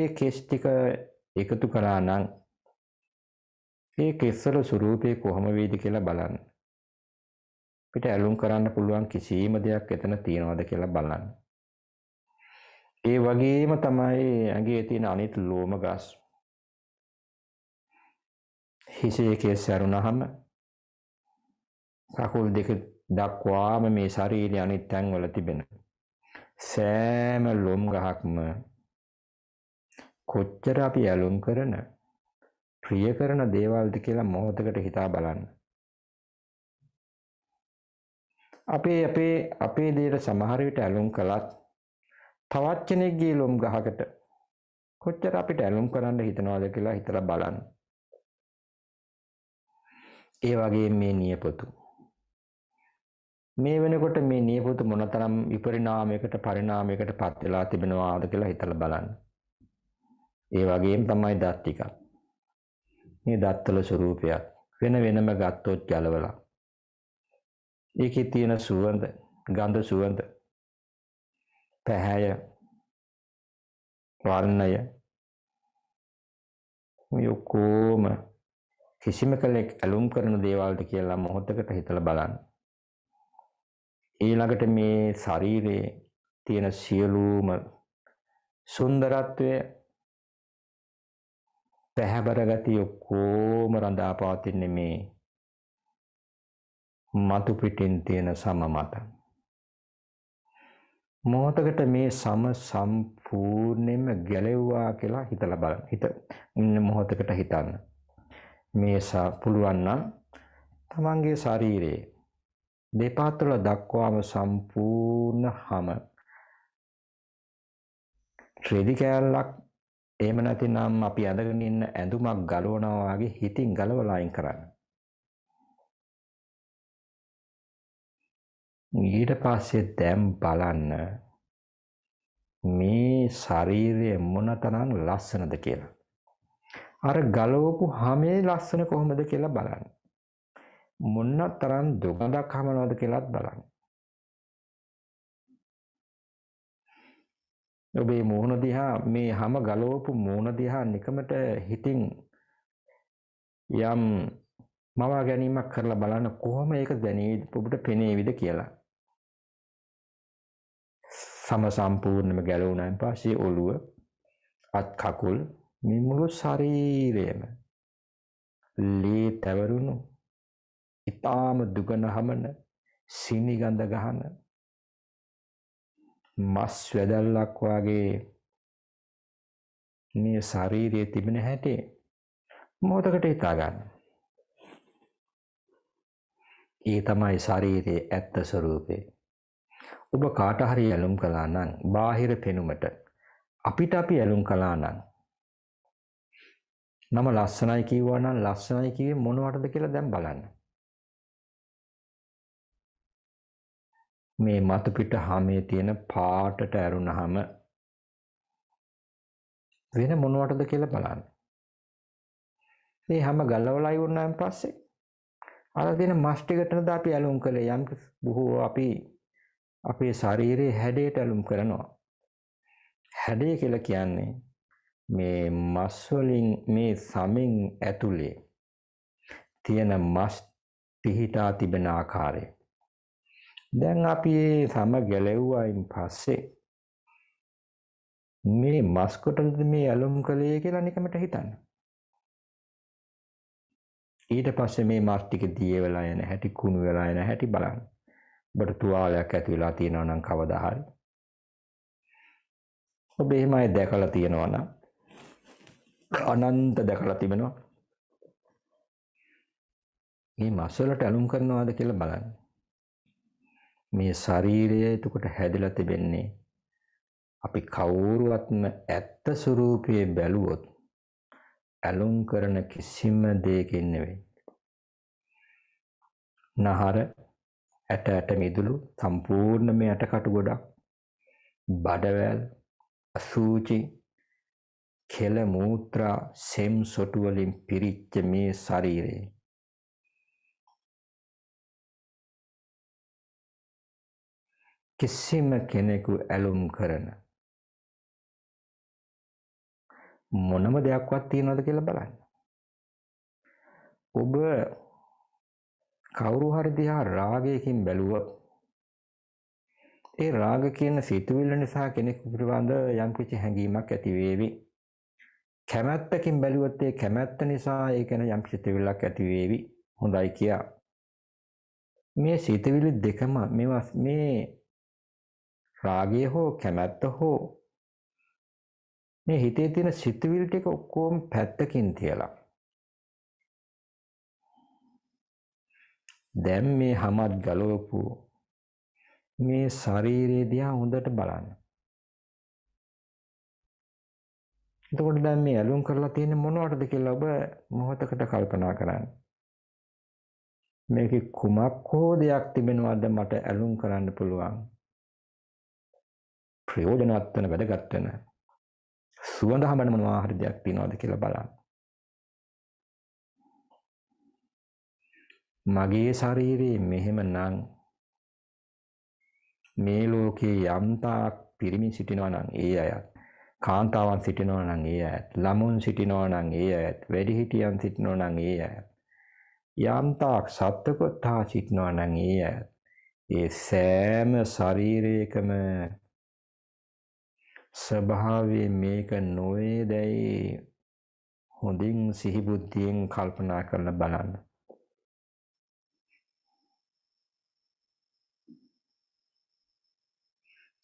Speaker 1: ඒ කේස් ටික එකතු කරා නම් ඒ කේස්වල ස්වරූපය කොහොම වේද කියලා බලන්න අපිට ඇලුම් කරන්න පුළුවන් කිසිම දෙයක් එතන තියනවද කියලා බලන්න ඒ වගේම තමයි ඇගේ තියෙන අනිත් ලෝම ගස් හිසේ කේස් ඇරුණහම කකුල් දෙක දක්වාම මේ ශරීරය අනිත් තැන්වල තිබෙන සෑම ලොම් ගහක්ම කොච්චර අපි ඇලුම් කරන ප්‍රිය කරන දේවල්ද කියලා මොහොතකට හිතා බලන්න. අපේ අපේ අපේ දේට සමහර විට ඇලුම් කළත් තවත් කෙනෙක්ගේ ලොම් ගහකට කොච්චර අපිට ඇලුම් කරන්න හිතනවාද කියලා හිතලා බලන්න. ඒ වගේ මේ නියපොතු මේ වෙනකොට මේ නියපොතු මොනතරම් විපරිණාමයකට පරිණාමයකට පත් වෙලා තිබෙනවාද කියලා හිතලා බලන්න. ඒ වගේම තමයි දත් ටික. මේ දත්වල ස්වરૂපයක් වෙන වෙනම ගත්තොත්
Speaker 2: ගලවලා. ඒකේ තියෙන සුවඳ, ගඳ සුවඳ, පැහැය, වර්ණය මේ ඔක්කොම කිසිම කලෙක් ඇලුම් කරන දේවල්ද
Speaker 1: කියලා මොහොතකට හිතලා බලන්න. ඊළඟට මේ ශරීරයේ තියෙන සියලුම සුන්දරත්වය පැහැබර ගතිය ඔක්කොම රඳා පවතින්නේ මේ මතු පිටින් තියෙන සම මත. මොහොතකට මේ සම සම්පූර්ණයෙන්ම ගැලෙව්වා කියලා හිතලා බලන්න. හිත ඉන්න මොහොතකට හිතන්න. මේ පුළුවන් නම් තමන්ගේ ශරීරයේ දෙපාත්‍රල දක්වාම සම්පූර්ණ හම ශ්‍රේදි කෑල්ලක් එහෙම නැතිනම් අපි ඇඳගෙන ඉන්න ඇඳුමක් ගලවනවා වගේ හිතින් ගලවලා අයින් කරන්න. ඊට පස්සේ දැන් බලන්න මේ ශරීරය මොනතරම් ලස්සනද කියලා. අර ගලවපු හැමේ ලස්සන කොහොමද කියලා බලන්න. මොන්න තරම් දුගඳක් හමනවද කියලාත් බලන්න. ඔබේ මූණ දිහා මේ හැම ගලවපු මූණ දිහා නිකමට හිතින් යම් මවා ගැනීමක් කරලා බලන්න කොහොම ඒක දැනේවිද ඔබට පෙනේවිද කියලා. සම සම්පූර්ණයෙන්ම ගැලවුණාන් පස්සේ ඔළුව අත් කකුල් මේ මුළු ශරීරයම ලී තවරුණු ඉතාම දුගන හමන සිනිගඳ ගහන මස් වැදල්ලක් වගේ මේ ශරීරයේ තිබෙන හැටි මොහොතකට හිතා ගන්න. ඒ තමයි ශරීරයේ ඇත්ත ස්වરૂපය. ඔබ කාට හරි ඇලුම් කළා නම් බාහිර පෙනුමට අපිට අපි ඇලුම් කළා නම් මම ලස්සනයි කිව්වා නම් ලස්සනයි කිව්වේ මොනවටද කියලා දැන් බලන්න.
Speaker 2: මේ මතු පිට හැමේ තියෙන පාටට ඇරුණාම වෙන මොනවටද කියලා
Speaker 1: බලන්න. මේ හැම ගලවලා ඉවරනාන් පස්සේ අර තියෙන මස් ටිකටද අපි ඇලුම් කළේ යම් බොහෝ අපි අපේ ශරීරයේ හැඩයට ඇලුම් කරනවා. හැඩය කියලා කියන්නේ මේ මස් වලින් මේ සමෙන් ඇතුලේ තියෙන මස් පිහිටා තිබෙන ආකාරය දැන් අපි ඒ සම ගැලෙව්වායින් පස්සේ මේ මස්කොටලද මේ ඇලුම් කළේ කියලා නිකමට හිතන්න. ඊට පස්සේ මේ මස් ටික දිය වෙලා යන හැටි කුණු වෙලා යන හැටි බලන්න. ඔබට තුවාලයක් ඇති වෙලා තියෙනවා නම් කවදා හරි. ඔබ එහෙමයි දැකලා තියෙනවා නම් අනන්ත දැකලා තිබෙනවා. මේ මස් වලට ඇලුම් කරනවාද කියලා බලන්න. මේ ශරීරය එතකොට හැදිලා තිබෙන්නේ අපි කවුරුවත්ම ඇත්ත ස්වરૂපයේ බැලුවොත් ඇලුම් කරන කිසිම දෙයකින් නෙවෙයි. නහර ඇට ඇට මිදුළු සම්පූර්ණ මේ ඇටකටු ගොඩක් බඩවැල් අසූචි කෙල මූත්‍රා
Speaker 2: සෙම් සොටු වලින් පිරිච්ච මේ ශරීරය කිසිම කෙනෙකු ඇලුම් කරන මොනම දෙයක්වත් තියෙනවද කියලා බලන්න. ඔබ
Speaker 1: කවුරු හරි දිහා රාගයකින් බැලුවොත් ඒ රාග කියන සිතුවිල්ල නිසා කෙනෙකු පිළිබඳ යම්කිසි හැඟීමක් ඇති වේවි. කැමැත්තකින් බැලුවොත් ඒ කැමැත්ත නිසා ඒ ගැන යම් සිතුවිල්ලක් ඇති වේවි. හොඳයි කියා. මේ සිතුවිලි දෙකම මේවා මේ
Speaker 2: රාගය හෝ කැමැත්ත හෝ මේ හිතේ තියෙන සිතුවිලි ටික ඔක්කොම පැත්තකින් තියලා
Speaker 1: දැන් මේ හැමත් ගලවපු මේ ශරීරය දිහා හොඳට
Speaker 2: බලන්න. එතකොට දැන් මේ ඇලුම් කරලා තියෙන්නේ මොනවටද කියලා ඔබ මොහොතකට කල්පනා කරන්න.
Speaker 1: මේකේ කුමක් හෝ දෙයක් තිබෙනවද මට ඇලුම් කරන්න පුළුවන්.
Speaker 2: ප්‍රයෝජනවත් වෙන වැදගත් වෙන සුවඳ හමන මොනවා හරි දෙයක් තියනවද කියලා බලන්න. මගේ ශරීරයේ මෙහෙමනම් මේ ලෝකේ
Speaker 1: යම්තාක් පිරිමි සිටිනවා නම් ඒ අයත් කාන්තාවන් සිටිනවා නම් ඒ අයත් ළමුන් සිටිනවා නම් ඒ අයත් වැඩිහිටියන් සිටිනවා නම් ඒ අයත් යම්තාක් සත්ත්ව කොටා සිටිනවා නම් ඒ අයත් ඒ සෑම ශරීරයකම ස්වභාවයේ මේක නොවේ දැයි හොඳින් සිහිබුද්ධියෙන් කල්පනා කරලා බලන්න.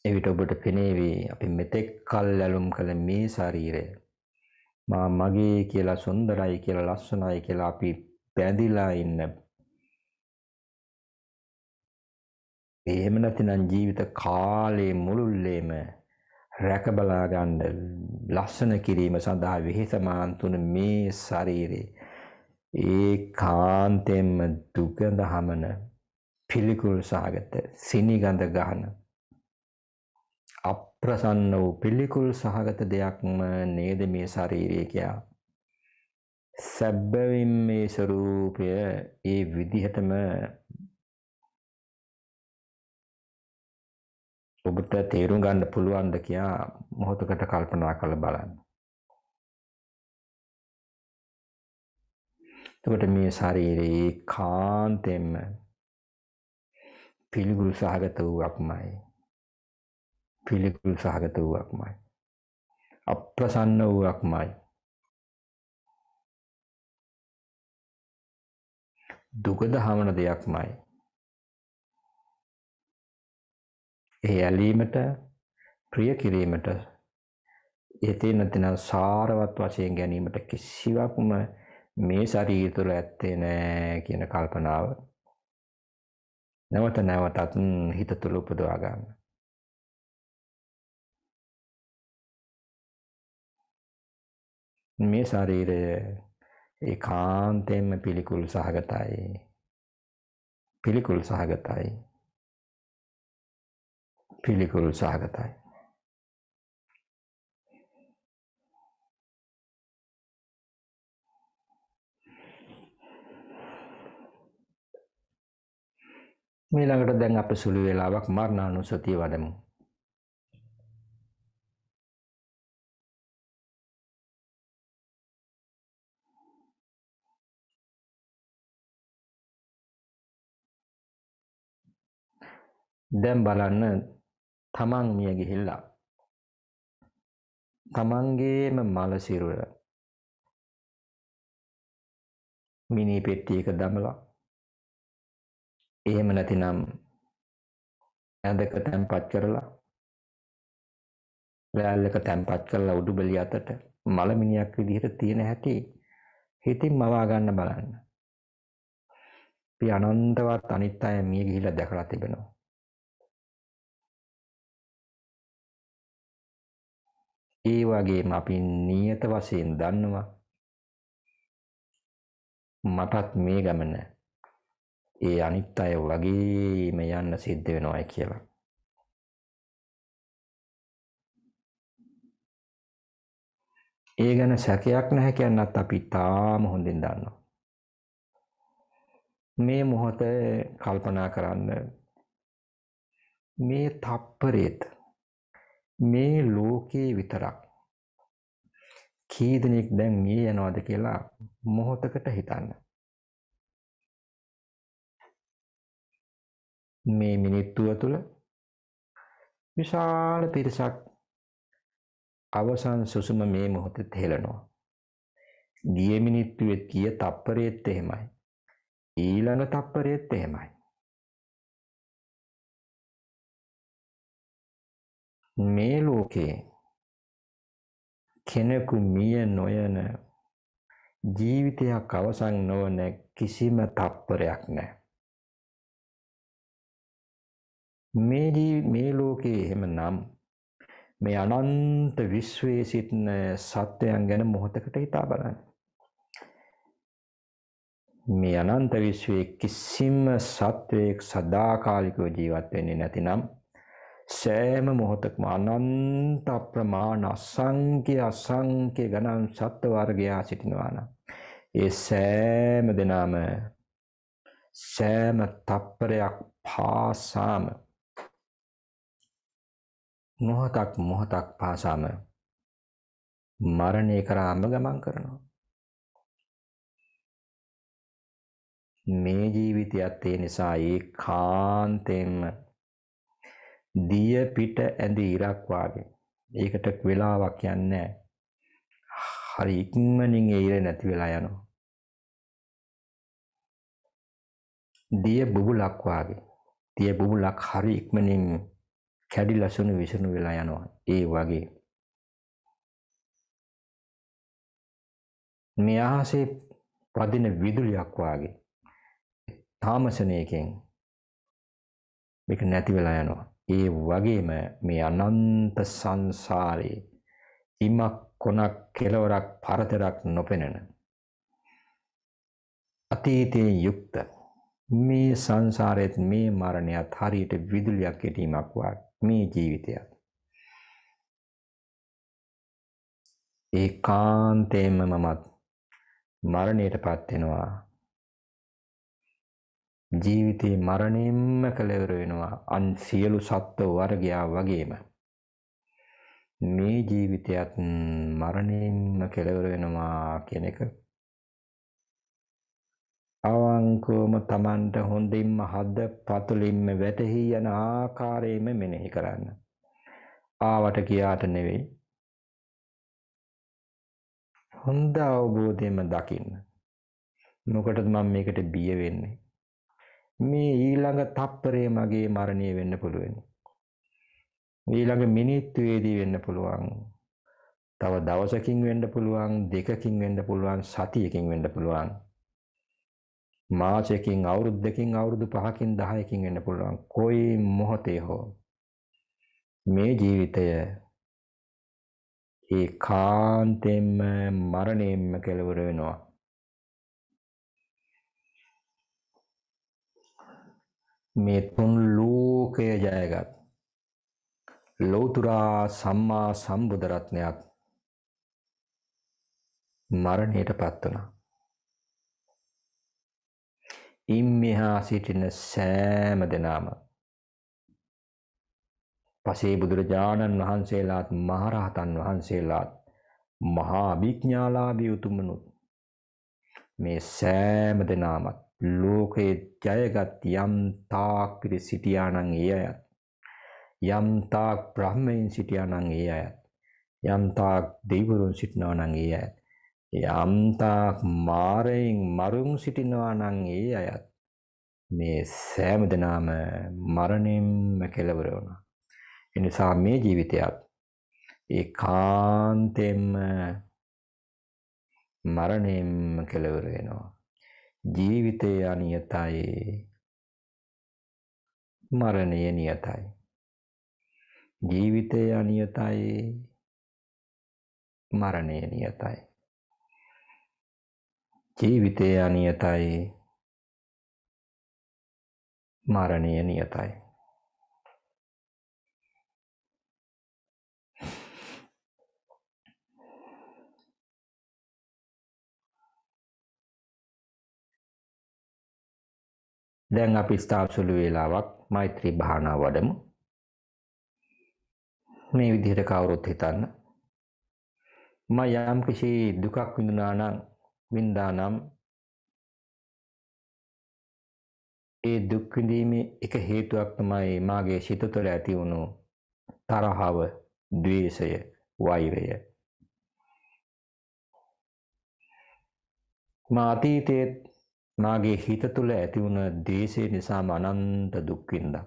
Speaker 1: එවිට ඔබට පෙනේවි අපි මෙතෙක් කල් ඇලුම් කළ මේ ශරීරය මා මගේ කියලා සුන්දරයි කියලා ලස්සනයි කියලා අපි පැඳිලා ඉන්න. එහෙම නැතිනම් ජීවිත කාලයේ මුළුල්ලේම රැකබලා ගන්න ලස්සන කිරීම සඳහා විහෙතමාන්තුන මේ ශරීරේ ඒ කාන්තෙන්ම දුගඳ හමන පිළිකුල් සහගත සිනිගඳ ගහන අප්‍රසන්න වූ පිළිකුල් සහගත දෙයක්ම නේද මේ ශරීරය කියා
Speaker 2: සැබ්බවින් මේ ස්වරූපය ඒ විදිහටම ඔබට තේරුම් ගන්න පුළුවන්ද කියා මොහොතකට කල්පනා කළ බලන්න. එතකොට මේ ශරීරයේ කාන්තෙම පිළිකුල් සහගත වූවක්මයි. පිළිකුල් සහගත වූවක්මයි. අප්‍රසන්න වූවක්මයි. දුකද හමන දෙයක්මයි. ඒ ඇලීමට
Speaker 1: ප්‍රිය කිරීමට ඒ තියෙන තන සාරවත් වශයෙන් ගැනීමට කිසිවක්ම මේ ශරීරය තුළ ඇත්තේ නෑ කියන කල්පනාව
Speaker 2: නැවත නැවතත් හිත තුළ උපදවා ගන්න. මේ ශරීරය ඒකාන්තයෙන්ම පිළිකුල් සහගතයි. පිළිකුල් සහගතයි. පිළිකුල් සාගතයි. මේළඟට දැන් අප සුළු වෙලාවක් මරණානුසතිය වඩමු. දැන් බලන්න තමන් මිය ගිහිල්ලා තමන්ගේම මලසිරුර මිනි පෙට්ටියක දමලා එහෙම නැතිනම් ඇඳක තැන්පත් කරලා
Speaker 1: රෑල්ලක තැන්පත් කරලා උඩුබලි අතට මලමිනියක් විදිහට තියෙන හැටි හිතින් මවා ගන්න බලන්න. අපි
Speaker 2: අනන්තවත් අනිත් අය මිය ගිහිලා දැකලා තිබෙනවා. ඒ වගේම අපි නියත වශයෙන් දන්නවා මටත් මේ ගමන ඒ අනිත් අය වගේම යන්න සිද්ධ වෙනවායි කියලා. ඒ ගැන සැකයක් නැහැ කියන්නත් අපි තාම හොඳින් දන්නවා. මේ මොහොත
Speaker 1: කල්පනා කරන්න මේ තප්පරේත් මේ ලෝකයේ විතරක් කී දෙනෙක් දැන්
Speaker 2: මිය යනවාද කියලා මොහොතකට හිතන්න. මේ මිනිත්තුව තුළ විශාල
Speaker 1: පිරිසක් අවසන් සුසුම මේ මොහොතෙත් හෙලනවා.
Speaker 2: ගිය මිනිත්තුවෙත් කිය තප්පරයත් එහෙමයි. ඊළඟ තප්පරයත් එහෙමයි. මේ ලෝකේ කෙනෙකු මිය නොයන
Speaker 1: ජීවිතයක් අවසන් නොවන කිසිම තත්පරයක් නැහැ. මේ මේ ලෝකයේ එහෙමනම් මේ අනන්ත විශ්වයේ සිටින සත්‍යයන් ගැන මොහොතකට හිතා බලන්න. මේ අනන්ත විශ්වයේ කිසිම සත්වයක් සදාකාලිකව ජීවත් වෙන්නේ නැතිනම් සෑම මොහොතක්ම අනන්ත ප්‍රමාණ අසංඛ්‍ය අසංඛ්‍ය ගණන් සත්ව වර්ගයා සිටිනවා නම් ඒ සෑම දෙනාම සෑම තප්පරයක් පාසාම
Speaker 2: මොහොතක් මොහොතක් පාසාම මරණය කරාම ගමන් කරනවා මේ ජීවිතයත්
Speaker 1: ඒ නිසා ඒ කාන්තෙන්ම දිය පිට ඇඳ ඉරක් වාගේ. ඒකට වෙලාවක් යන්නේ නැහැ. හරි ඉක්මනින් ඒ ඉර නැති වෙලා යනවා. දිය බුබුලක් වාගේ. දිය බුබුලක් හරි ඉක්මනින් කැඩිලා සුණු විසුණු
Speaker 2: වෙලා යනවා. ඒ වගේ. මේ අහසේ පදින විදුලියක් වාගේ.
Speaker 1: තාමසනයකින් මේක නැති වෙලා යනවා. ඒ වගේම මේ අනන්ත සංසාරේ ඉමක් කොනක් කෙලවරක් පරතරක් නොපෙනෙන අතීතයේ යුක්ත මේ සංසාරෙත් මේ මරණයත් හරියට විදුලියක් ගැටීමක් වාගේ මේ ජීවිතයත්
Speaker 2: ඒකාන්තයෙන්ම මමත් මරණයට පත් වෙනවා
Speaker 1: ජීවිතේ මරණයෙන්ම කලවර වෙනවා අන් සියලු සත්ව වර්ගයා වගේම මේ ජීවිතයත් මරණයෙන්ම කෙලවර වෙනවා කියන එක අවංකවම Tamanට හොඳින්ම හද පතුලින්ම වැටහි යන ආකාරයෙන්ම මෙනෙහි කරන්න ආවට කියාට නෙවෙයි හොඳ අවබෝධයෙන්ම දකින්න මොකටද මම මේකට බිය වෙන්නේ මේ ඊළඟ තප්පරේ මගේ මරණය වෙන්න පුළුවන්. ඊළඟ මිනිත්තුවේදී වෙන්න පුළුවන්. තව දවසකින් වෙන්න පුළුවන්, දෙකකින් වෙන්න පුළුවන්, සතියකින් වෙන්න පුළුවන්. මාසයකින් අවුරුද්දකින් අවුරුදු 5කින් 10කින් වෙන්න පුළුවන්. කොයි මොහොතේ හෝ මේ ජීවිතය ඒ කාන්තෙන්ම මරණයෙන්ම කෙලවර වෙනවා. මේ තුන් ලෝකය ජයගත් ලෞතුරා සම්මා සම්බුද්ධ රත්නයත් මරණයට පත් වුණා. ඉම්මෙහා සිටින සෑම දෙනාම පසේ බුදුරජාණන් වහන්සේලාත් මහරහතන් වහන්සේලාත් මහා විඥාලාභී උතුමනුත් මේ සෑම දෙනාමත් ලෝකයේ ජයගත් යම් තාක් සිටියා නම් ඒ අයත් යම් තාක් බ්‍රහ්මයන් සිටියා නම් ඒ අයත් යම් තාක් දෙවිවරුන් සිටිනවා නම් ඒ අයත් යම් තාක් මාරයෙන් මරුන් සිටිනවා නම් ඒ අයත් මේ සෑම දිනම මරණයෙන්ම කෙලවර වෙනවා ඒ නිසා මේ ජීවිතයත් ඒකාන්තයෙන්ම මරණයෙන්ම කෙලවර වෙනවා ජීවිතය අනියතයි
Speaker 2: මරණය නියතයි ජීවිතය අනියතයි මරණය නියතයි ජීවිතය අනියතයි මරණය නියතයි දැන් අපි ස්ථාපසුළු වේලාවක් මෛත්‍රී භාවනා වඩමු. මේ විදිහට කවුරුත් හිතන්න. මම යම් කිසි දුකක් විඳුනා නම් වින්දා නම්
Speaker 1: ඒ දුක් විඳීමේ එක හේතුවක් තමයි මාගේ සිත තුළ ඇති වුණු තරහව, द्वේෂය, වෛරය. මා අතීතයේ නාගේ හිත තුළ ඇති වුණ දේශේ නිසාම අනන්ත දුක් විඳා.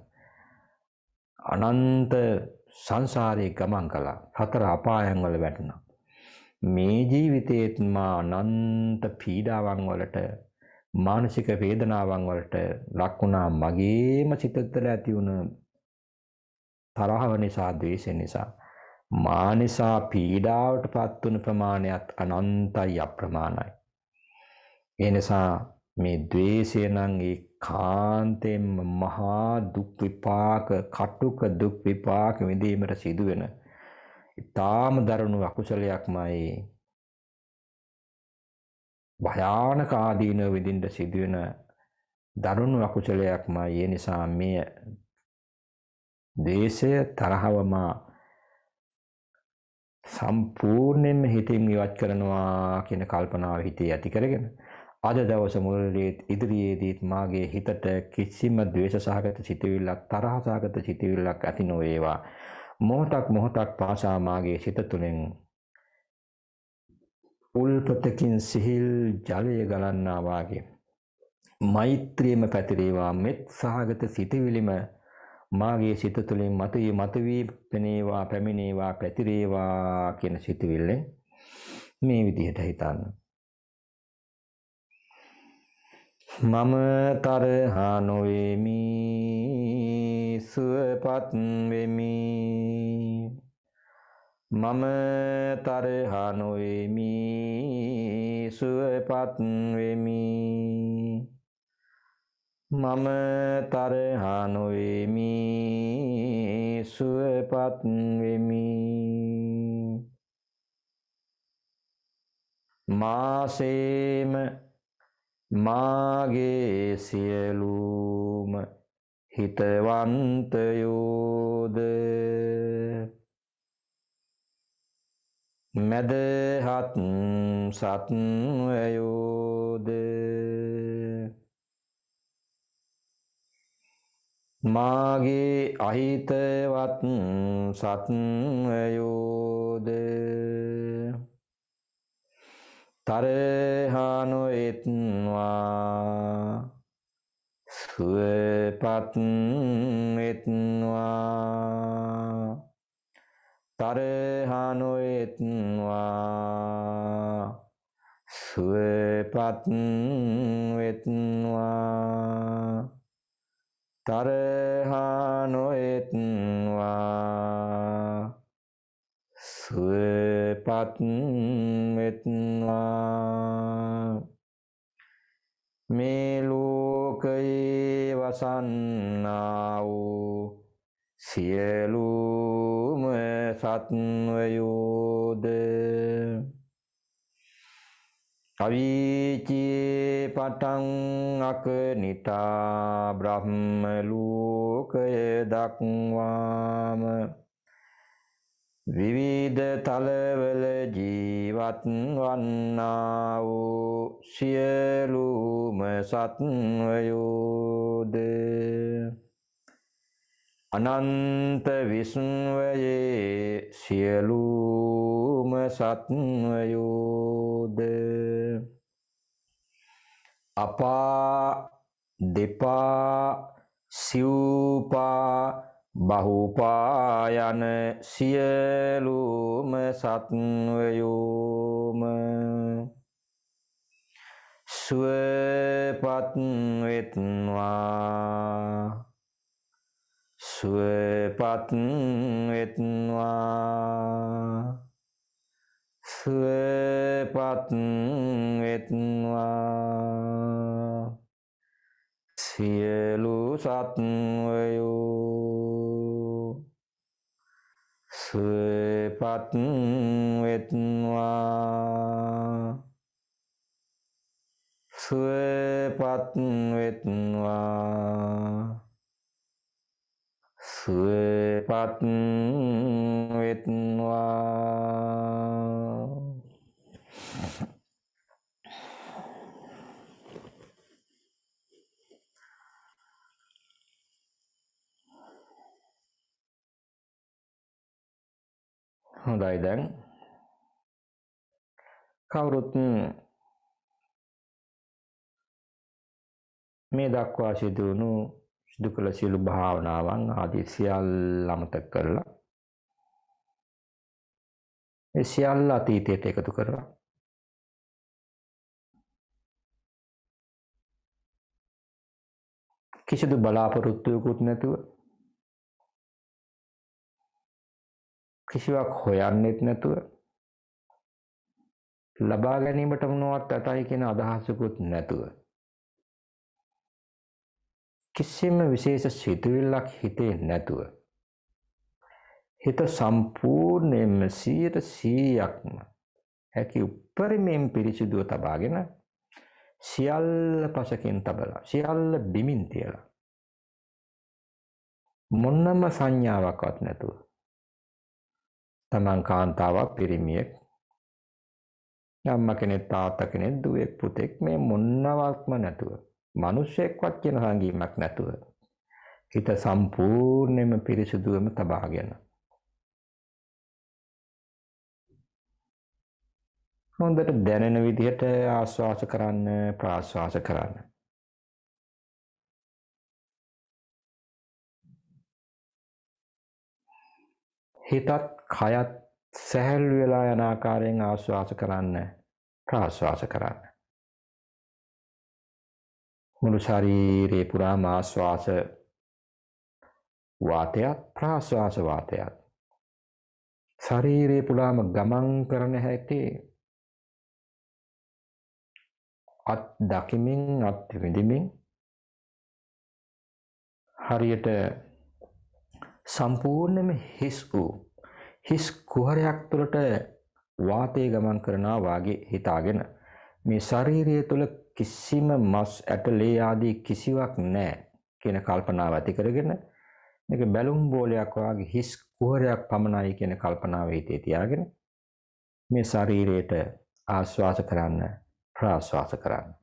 Speaker 1: අනන්ත සංසාරයේ ගමන් කළා. හතර අපායන් වල වැටුණා. මේ ජීවිතයේත් මා අනන්ත පීඩාවන් වලට මානසික වේදනාවන් වලට ලක්ුණා මගේම සිත තුළ ඇති වුණ තරහව නිසා, ද්වේෂය නිසා මා නිසා පීඩාවට පත්වන ප්‍රමාණයත් අනන්තයි අප්‍රමාණයි. ඒ නිසා මේ द्वේෂය නම් ඒ කාන්තෙන් මහා දුක් විපාක කටුක දුක් විපාක විඳීමට සිදුවෙන ඊටාම දරුණු අකුසලයක්මයි භයානක ආදීන විඳින්න සිදුවෙන දරුණු අකුසලයක්මයි ඒ නිසා මේ දේශය තරහවම සම්පූර්ණයෙන්ම හිතින් ඉවත් කරනවා කියන කල්පනාව හිතේ ඇති කරගෙන අද දවස මුල්ලේත් ඉදිරියේදීත් මාගේ හිතට කිසිම ද්වේෂ සහගත සිතුවිල්ලක් තරහ සහගත සිතුවිල්ලක් ඇති නොවේවා මොහොතක් මොහොතක් පාසා මාගේ සිත තුළින් උල්පතකින් සිහිල් ජලය ගලන්නා වාගේ මෛත්‍රියම පැතිරේවා මෙත් සහගත සිතුවිලිම මාගේ සිත තුළින් මතුවී මතුවී පෙනේවා පැමිණේවා පැතිරේවා කියන සිතුවිල්ලෙන් මේ විදිහට හිතන්න මම තරහා නොවේමි සුවපත් වෙමි මම තරහා නොවේමි සුවපත් වෙමි මම තරහා නොවේමි සුවපත් වෙමි මාසේම මාගේ සියලුම හිතවන්තයෝද මදහත් සත්වයෝද මාගේ අහිතවත් සත්වයෝද තරහානුවෙත්වා සුවපත් වෙත්වා තරහානුවෙත්වා සුවපත් වෙත්වා තරහානුවෙත්වා සුව සුවපත් වෙත්වා මේ ලෝකයේ වසන්නා වූ සියලුම සත්වයෝද අවීචී පටන් අකනිතා බ්‍රහ්ම ලෝකය දක්වාම විවිධ තලවල ජීවත් වන්නා වූ සියලුම සත්වයෝද අනන්ත විශ්වයේ සියලුම සත්වයෝද අපා දෙපා සිව්පා බහුපායන සියලුම සත්වයෝම සුවපත් වෙත්වා සුවපත් වෙත්වා සුවපත් වෙත්වා සියලු සත්වයෝ සුවපත් වෙත්වා සුවපත් වෙත්වා සුවපත් වෙත්වා
Speaker 2: හොඳයි දැන් කවුරුත් මේ දක්වා සිදු වුණු සිදු කළ සියලු භාවනාවන් ආදී සියල්ල අමතක කරලා ඒ සියල්ල අතීතයට එකතු කරලා කිසිදු බලාපොරොත්තුවකුත් නැතුව කිසිවක් හොයන්නෙත් නැතුව ලබා ගැනීමට
Speaker 1: මොනවත් ඇතයි කියන අදහසකුත් නැතුව කිසිම විශේෂ සිතුවිල්ලක් හිතේ නැතුව හිත සම්පූර්ණයෙන්ම 100%ක්ම හැකි උපරිමයෙන් පිරිසිදුව තබාගෙන සියල්ල පසකින් තබලා සියල්ල බිමින් තියලා
Speaker 2: මොන්නම සංඥාවක්වත් නැතුව තමන් කාන්තාවක් පිරිමියෙක් අම්ම කෙනෙක්
Speaker 1: තාත්තා කෙනෙක් දුවෙක් පුතෙක් මේ මොන්නවත්ම නැතුව මිනිස්සෙක්වත් කියන හැඟීමක් නැතුව හිත සම්පූර්ණයෙන්ම පිරිසුදුවම තබාගෙන
Speaker 2: හොඳට දැනෙන විදිහට ආස්වාස කරන්න ප්‍රාස්වාස කරන්න හිතත්
Speaker 1: කයත් සැහැල්ලු වෙලා යන ආකාරයෙන් ආශ්වාස කරන්න ප්‍රාශ්වාස
Speaker 2: කරන්න. මුළු ශරීරයේ පුරාම ආශ්වාස වාතයත් ප්‍රාශ්වාස වාතයත් ශරීරයේ පුරාම ගමන් කරන හැටි අත් දකිමින් අත් විඳිමින්
Speaker 1: හරියට සම්පූර්ණයෙන්ම හිස් වූ හිස් කුහරයක් තුළට වාතය ගමන් කරනා වාගේ හිතාගෙන මේ ශරීරය තුළ කිසිම මස් ඇටලේ ආදී කිසිවක් නැහැ කියන කල්පනාව ඇති කරගෙන මේක බැලුම් බෝලයක් වාගේ හිස් කුහරයක් පමණයි
Speaker 2: කියන කල්පනාව හිතේ තියාගෙන මේ ශරීරයට ආස්වාස කරන්න ප්‍රාස්වාස කරන්න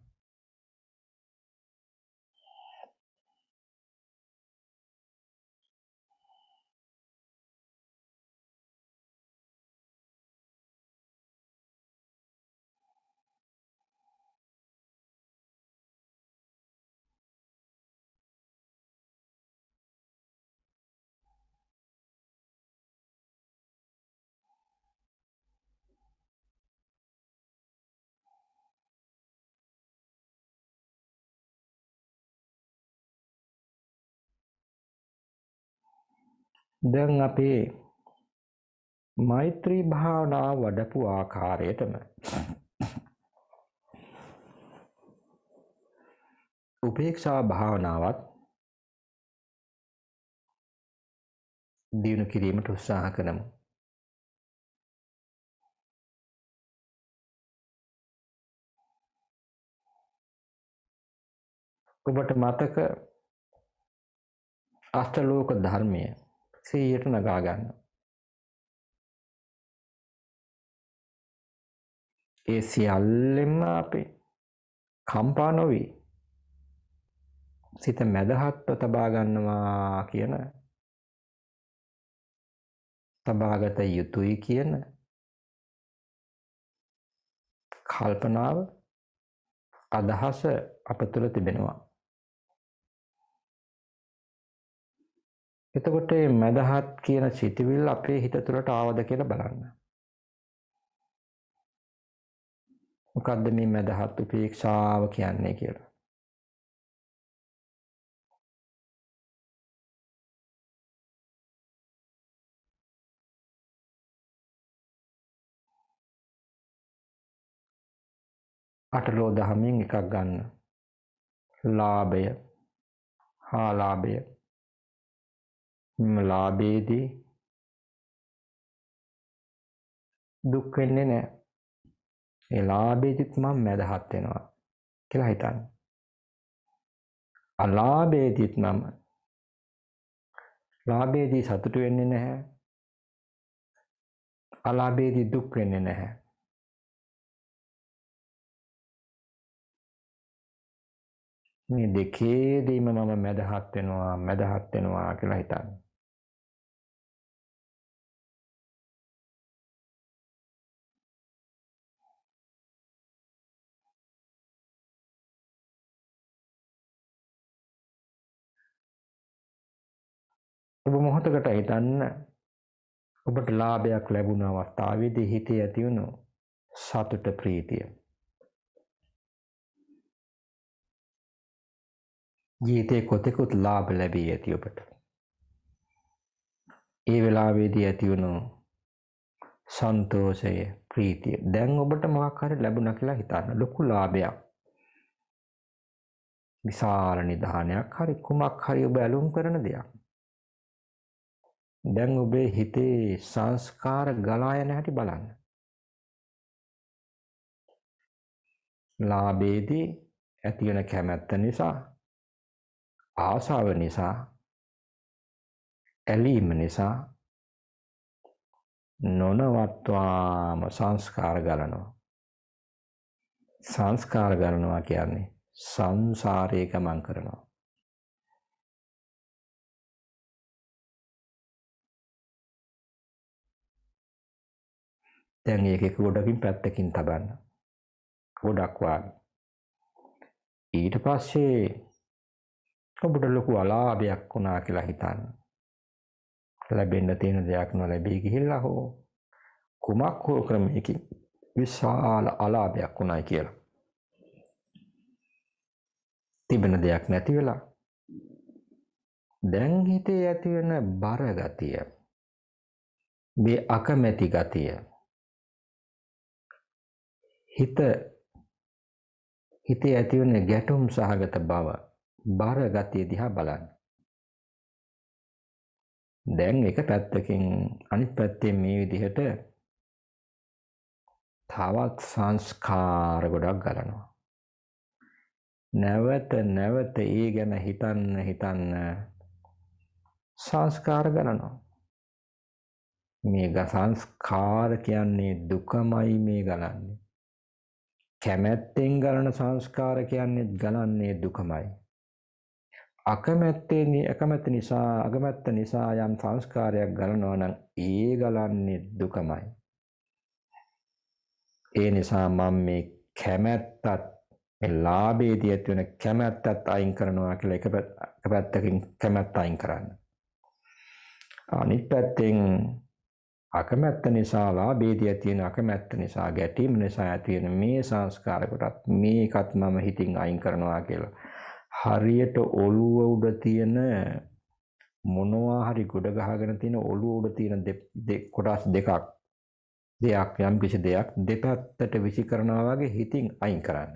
Speaker 2: දැන් අපේ
Speaker 1: මෛත්‍රී භාවනා වඩපු ආකාරයටම
Speaker 2: උපේක්ෂා භාවනාවත් දියුණු කිරීමට උත්සාහ කරමු. ඔබට මතක අස්තලෝක ධර්මය සීයට නගා ගන්න. ඒ සියල්ලෙම අපේ කම්පා නොවී සිත මැදහත්ව තබා ගන්නවා කියන තබාගත යුතුයි කියන කල්පනාව අදහස අප තුළ තිබෙනවා එතකොට මේ මදහත් කියන සිතවිල්ල අපේ හිත තුළට ආවද කියලා බලන්න. මොකද්ද මේ මදහත් උපේක්ෂාව කියන්නේ කියලා. අටලෝ දහමින් එකක් ගන්න. ලාභය හා ලාභය ලාභයේදී දුක් වෙන්නේ නැහැ. ඒ ලාභයේදීත් මම මැදහත් වෙනවා කියලා හිතන්න. අලාභයේදීත් මම ලාභයේදී සතුටු වෙන්නේ නැහැ. අලාභයේදී දුක් වෙන්නේ නැහැ. මේ දෙකේදීම මම මැදහත් වෙනවා මැදහත් වෙනවා කියලා හිතන්න. ඔබ මොහොතකට හිතන්න ඔබට
Speaker 1: ලාභයක් ලැබුණ අවස්ථාවේදී හිතේ ඇතිවුණු සතුට ප්‍රීතිය. ජීවිතේ කොතෙකුත් ලාභ ලැබී ඇති ඔබට. ඒ වෙලාවේදී ඇතිවුණු සන්තෝෂය ප්‍රීතිය දැන් ඔබට මොකක් හරි ලැබුණා කියලා හිතන්න ලොකු ලාභයක්. විශාල නිධානයක් හරි කුමක්
Speaker 2: හරි ඔබ ඇලුම් කරන දෙයක්. දැන් ඔබේ හිතේ සංස්කාර ගලා යන හැටි බලන්න. ලාභයේදී ඇති වෙන කැමැත්ත නිසා ආශාව නිසා ඇලීම නිසා නොනවත්වාම සංස්කාර ගලනවා. සංස්කාර ගලනවා කියන්නේ සංසාරයේ ගමන් කරනවා. දැන් ඒක එක ගොඩකින් පැත්තකින් තබන්න. ගොඩක් වාගේ. ඊට පස්සේ ඔබට
Speaker 1: ලොකු අලාභයක් වුණා කියලා හිතන්න. ලැබෙන්න තියෙන දෙයක් නොලැබී ගිහිල්ලා හෝ කුමක් හෝ ක්‍රමයකින් විශාල අලාභයක් වුණයි කියලා. තිබෙන දෙයක් නැති වෙලා දැන් හිතේ ඇතිවෙන බරගතිය මේ අකමැති ගතිය හිත හිතේ ඇතිවන ගැටුම් සහගත බව බර ගතිය දිහා
Speaker 2: බලන්න. දැන් එක පැත්තකින් අනිත් පැත්තේ මේ විදිහට තවත් සංස්කාර
Speaker 1: ගොඩක් ගලනවා. නැවත නැවත ඒ ගැන හිතන්න හිතන්න සංස්කාර ගලනවා. මේ සංස්කාර කියන්නේ දුකමයි මේ ගලන්නේ. කැමැත්තෙන් ගලන සංස්කාර කියන්නේත් ගලන්නේ දුකමයි. අකමැත්තෙන් අකමැත්ත නිසා අකමැත්ත නිසා යම් සංස්කාරයක් ගලනවා නම් ඒ ගලන්නේ දුකමයි. ඒ නිසා මම මේ කැමැත්තත් මේ ලාභයේදී ඇති වෙන කැමැත්තත් අයින් කරනවා කියලා එක පැත්තකින් කැමැත්ත අයින් කරන්න. අනිත් පැත්තෙන් අකමැත්ත නිසා ලාභේදී ඇති වෙන අකමැත්ත නිසා ගැටීම නිසා ඇති වෙන මේ සංස්කාර කොටත් මේකත් මම හිතින් අයින් කරනවා කියලා. හරියට ඔළුව උඩ තියෙන මොනවා හරි ගොඩ ගහගෙන තියෙන ඔළුව උඩ තියෙන කොටස් දෙකක් දෙයක් යම් කිසි දෙයක් දෙපැත්තට විසිකරනවා වගේ හිතින් අයින් කරන්න.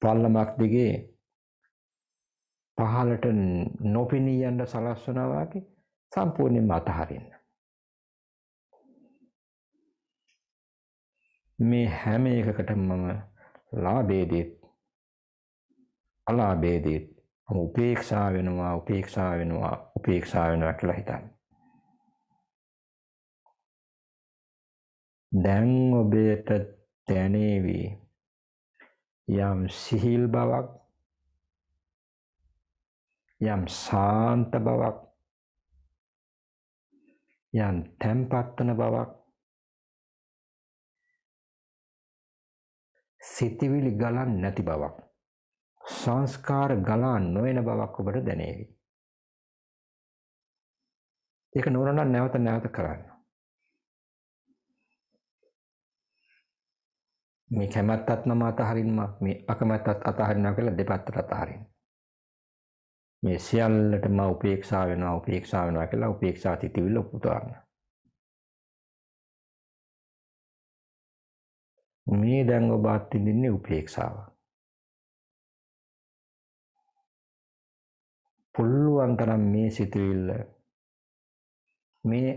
Speaker 1: පල්ලමක් දිගේ පහලට නොපෙනී යන්න සලස්වනවා වගේ සම්පූර්ණයෙන්ම අතහරින්න. මේ හැම එකකටම මම ලාභේදීත් අලාභේදීත් මම උපේක්ෂා වෙනවා උපේක්ෂා වෙනවා උපේක්ෂා වෙනවා කියලා හිතන්න.
Speaker 2: දැන් ඔබට දැනේවි යම් සිහිල් බවක් යම් සාන්ත බවක් යම් තැම්පත් වන බවක් සිතිවිලි ගලන් නැති බවක්. සංස්කාර ගලා නොයන බවක් ඔබට දැනේවි. ඒක නොරනම් නැවත නැවත කරන්න. මේ කැමැත්තත් මම
Speaker 1: අතහරින්ම මේ අකමැත්තත් අතහරිනවා කියලා දෙපැත්තට අතහරින්න.
Speaker 2: මේ සියල්ලටම උපේක්ෂා වෙනවා උපේක්ෂා වෙනවා කියලා උපේක්ෂා තිතිවිල්ල උපුටවන්න. මේ දැන් ඔබ අත්විඳින්නේ උපේක්ෂාව. පුළුවන් තරම් මේ සිතුවිල්ල මේ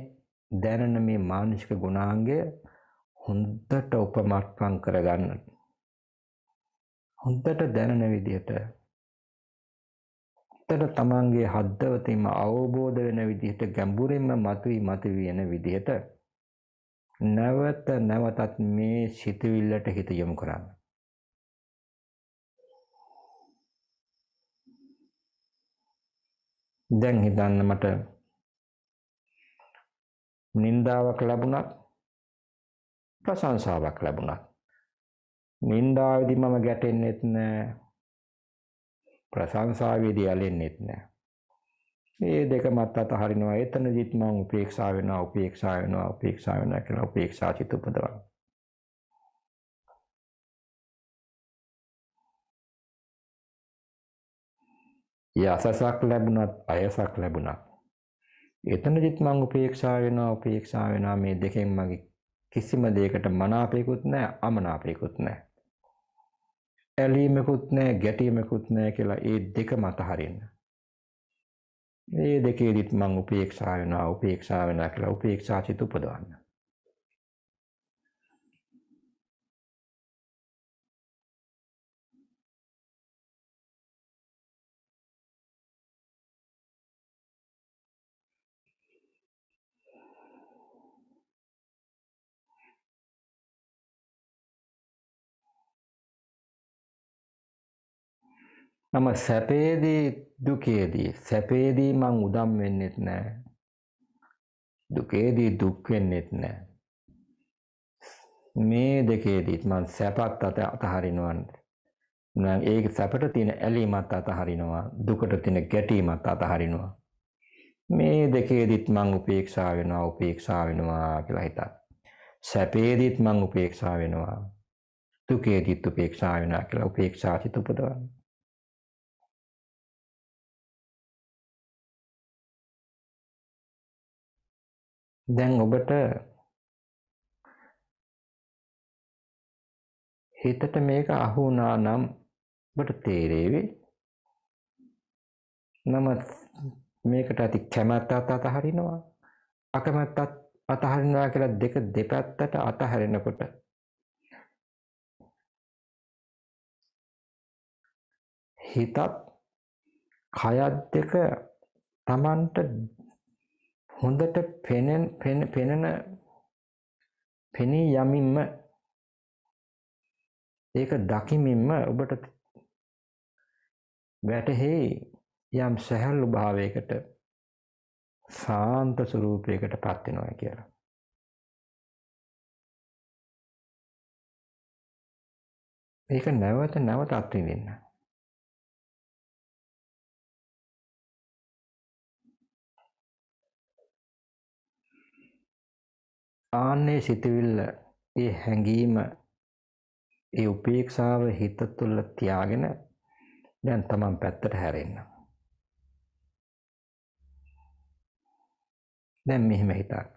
Speaker 2: දැනන මේ
Speaker 1: මානසික ගුණාංගය හොඳට උපමට්ටම් කරගන්න. හොඳට දැනන විදිහට ඇත්තට තමන්ගේ හද්දවතීම අවබෝධ වෙන විදිහට ගැඹුරින්ම මතුවී මතුවී යන විදිහට නැවත නැවතත් මේ සිතවිල්ලට හිත යොමු කරන්න.
Speaker 2: දැන් හිතන්න මට නින්දාවක් ලැබුණත් ප්‍රශංසාවක් ලැබුණත් නින්දාවේදී
Speaker 1: මම ගැටෙන්නෙත් නෑ ප්‍රශංසාවේදී ඇලෙන්නෙත් නෑ මේ දෙකමත් අතහරිනවා. එතනදිත් මම උපේක්ෂා වෙනවා, උපේක්ෂා වෙනවා,
Speaker 2: උපේක්ෂා වෙනවා කියලා උපේක්ෂා චිත උපදවනවා. යසසක්
Speaker 1: ලැබුණත් අයසක් ලැබුණත් එතනදිත් මම උපේක්ෂා වෙනවා උපේක්ෂා වෙනවා මේ දෙකෙන් මගේ කිසිම දෙයකට මනාපයකුත් නැහැ අමනාපයකුත් නැහැ ඇලීමකුත් නැහැ ගැටීමකුත් නැහැ කියලා මේ දෙකම අතහරින්න මේ දෙකේදිත් මං උපේක්ෂා වෙනවා උපේක්ෂා වෙනවා කියලා උපේක්ෂා සිත උපදවන්න.
Speaker 2: මම සැපේදී දුකේදී
Speaker 1: සැපේදී මං උදම් වෙන්නෙත් නෑ දුකේදී දුක් වෙන්නෙත් නෑ මේ දෙකේදීත් මං සැපත් අත අතහරිනවන් ඒක සැපට තියෙන ඇලීමත් අතහරිනවා දුකට තියෙන ගැටීමත් අතහරිනවා මේ දෙකේදීත් මං උපේක්ෂා වෙනවා උපේක්ෂා වෙනවා කියලා හිතා සැපේදීත් මං උපේක්ෂා වෙනවා දුකේදීත් උපේක්ෂා
Speaker 2: වෙනවා කියලා උපේක්ෂාචිත උපදවන්න දැන් ඔබට හිතට මේක අහු වුණා නම් ඔබට තේරෙවි. නමුත්
Speaker 1: මේකට ඇති කැමැත්තත් අතහරිනවා අකමැත්තත් අතහරිනවා
Speaker 2: කියලා දෙක දෙපැත්තට අතහරිනකොට හිතත් කයත් දෙක
Speaker 1: Tamanට හොඳට පෙනෙන් පෙනෙන පෙනී යමින්ම ඒක දකිමින්ම ඔබට වැටහෙයි යම් සැහැල්ලු
Speaker 2: භාවයකට සාන්ත ස්වරූපයකට පත්වෙනවා කියලා. ඒක නැවත නැවත අත්විඳින්න. ආන්නේ සිතවිල්ල ඒ හැඟීම ඒ උපේක්ෂාව
Speaker 1: හිත තුළ තියාගෙන දැන් තමන් පැත්තට හැරෙන්න.
Speaker 2: දැන් මෙහෙම හිතන්න.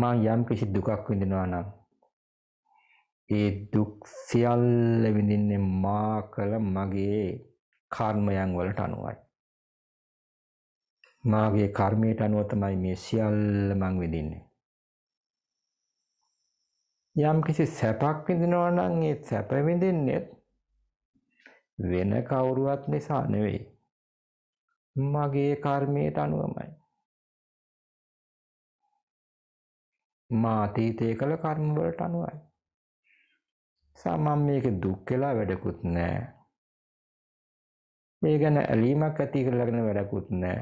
Speaker 2: මං යම් කිසි දුකක්
Speaker 1: විඳිනවා නම් ඒ දුක් සියල්ල විඳින්නේ මා කළ මගේ කර්මයන් වලට අනුවයි. මාගේ කර්මයට අනුව තමයි මේ සියල්ල මං විඳින්නේ. යම් කිසි සැපක් විඳිනවා නම් ඒ සැප විඳින්නේ වෙන කවුරුවත් නිසා නෙවෙයි.
Speaker 2: මගේ කර්මයට අනුවමයි.
Speaker 1: මා අතීතයේ කළ කර්ම වලට අනුවයි. සමම් මේක දුක් කියලා වැඩකුත් නෑ.
Speaker 2: මේ ගැන ඇලීමක් ඇති කරලාගෙන වැඩකුත් නෑ.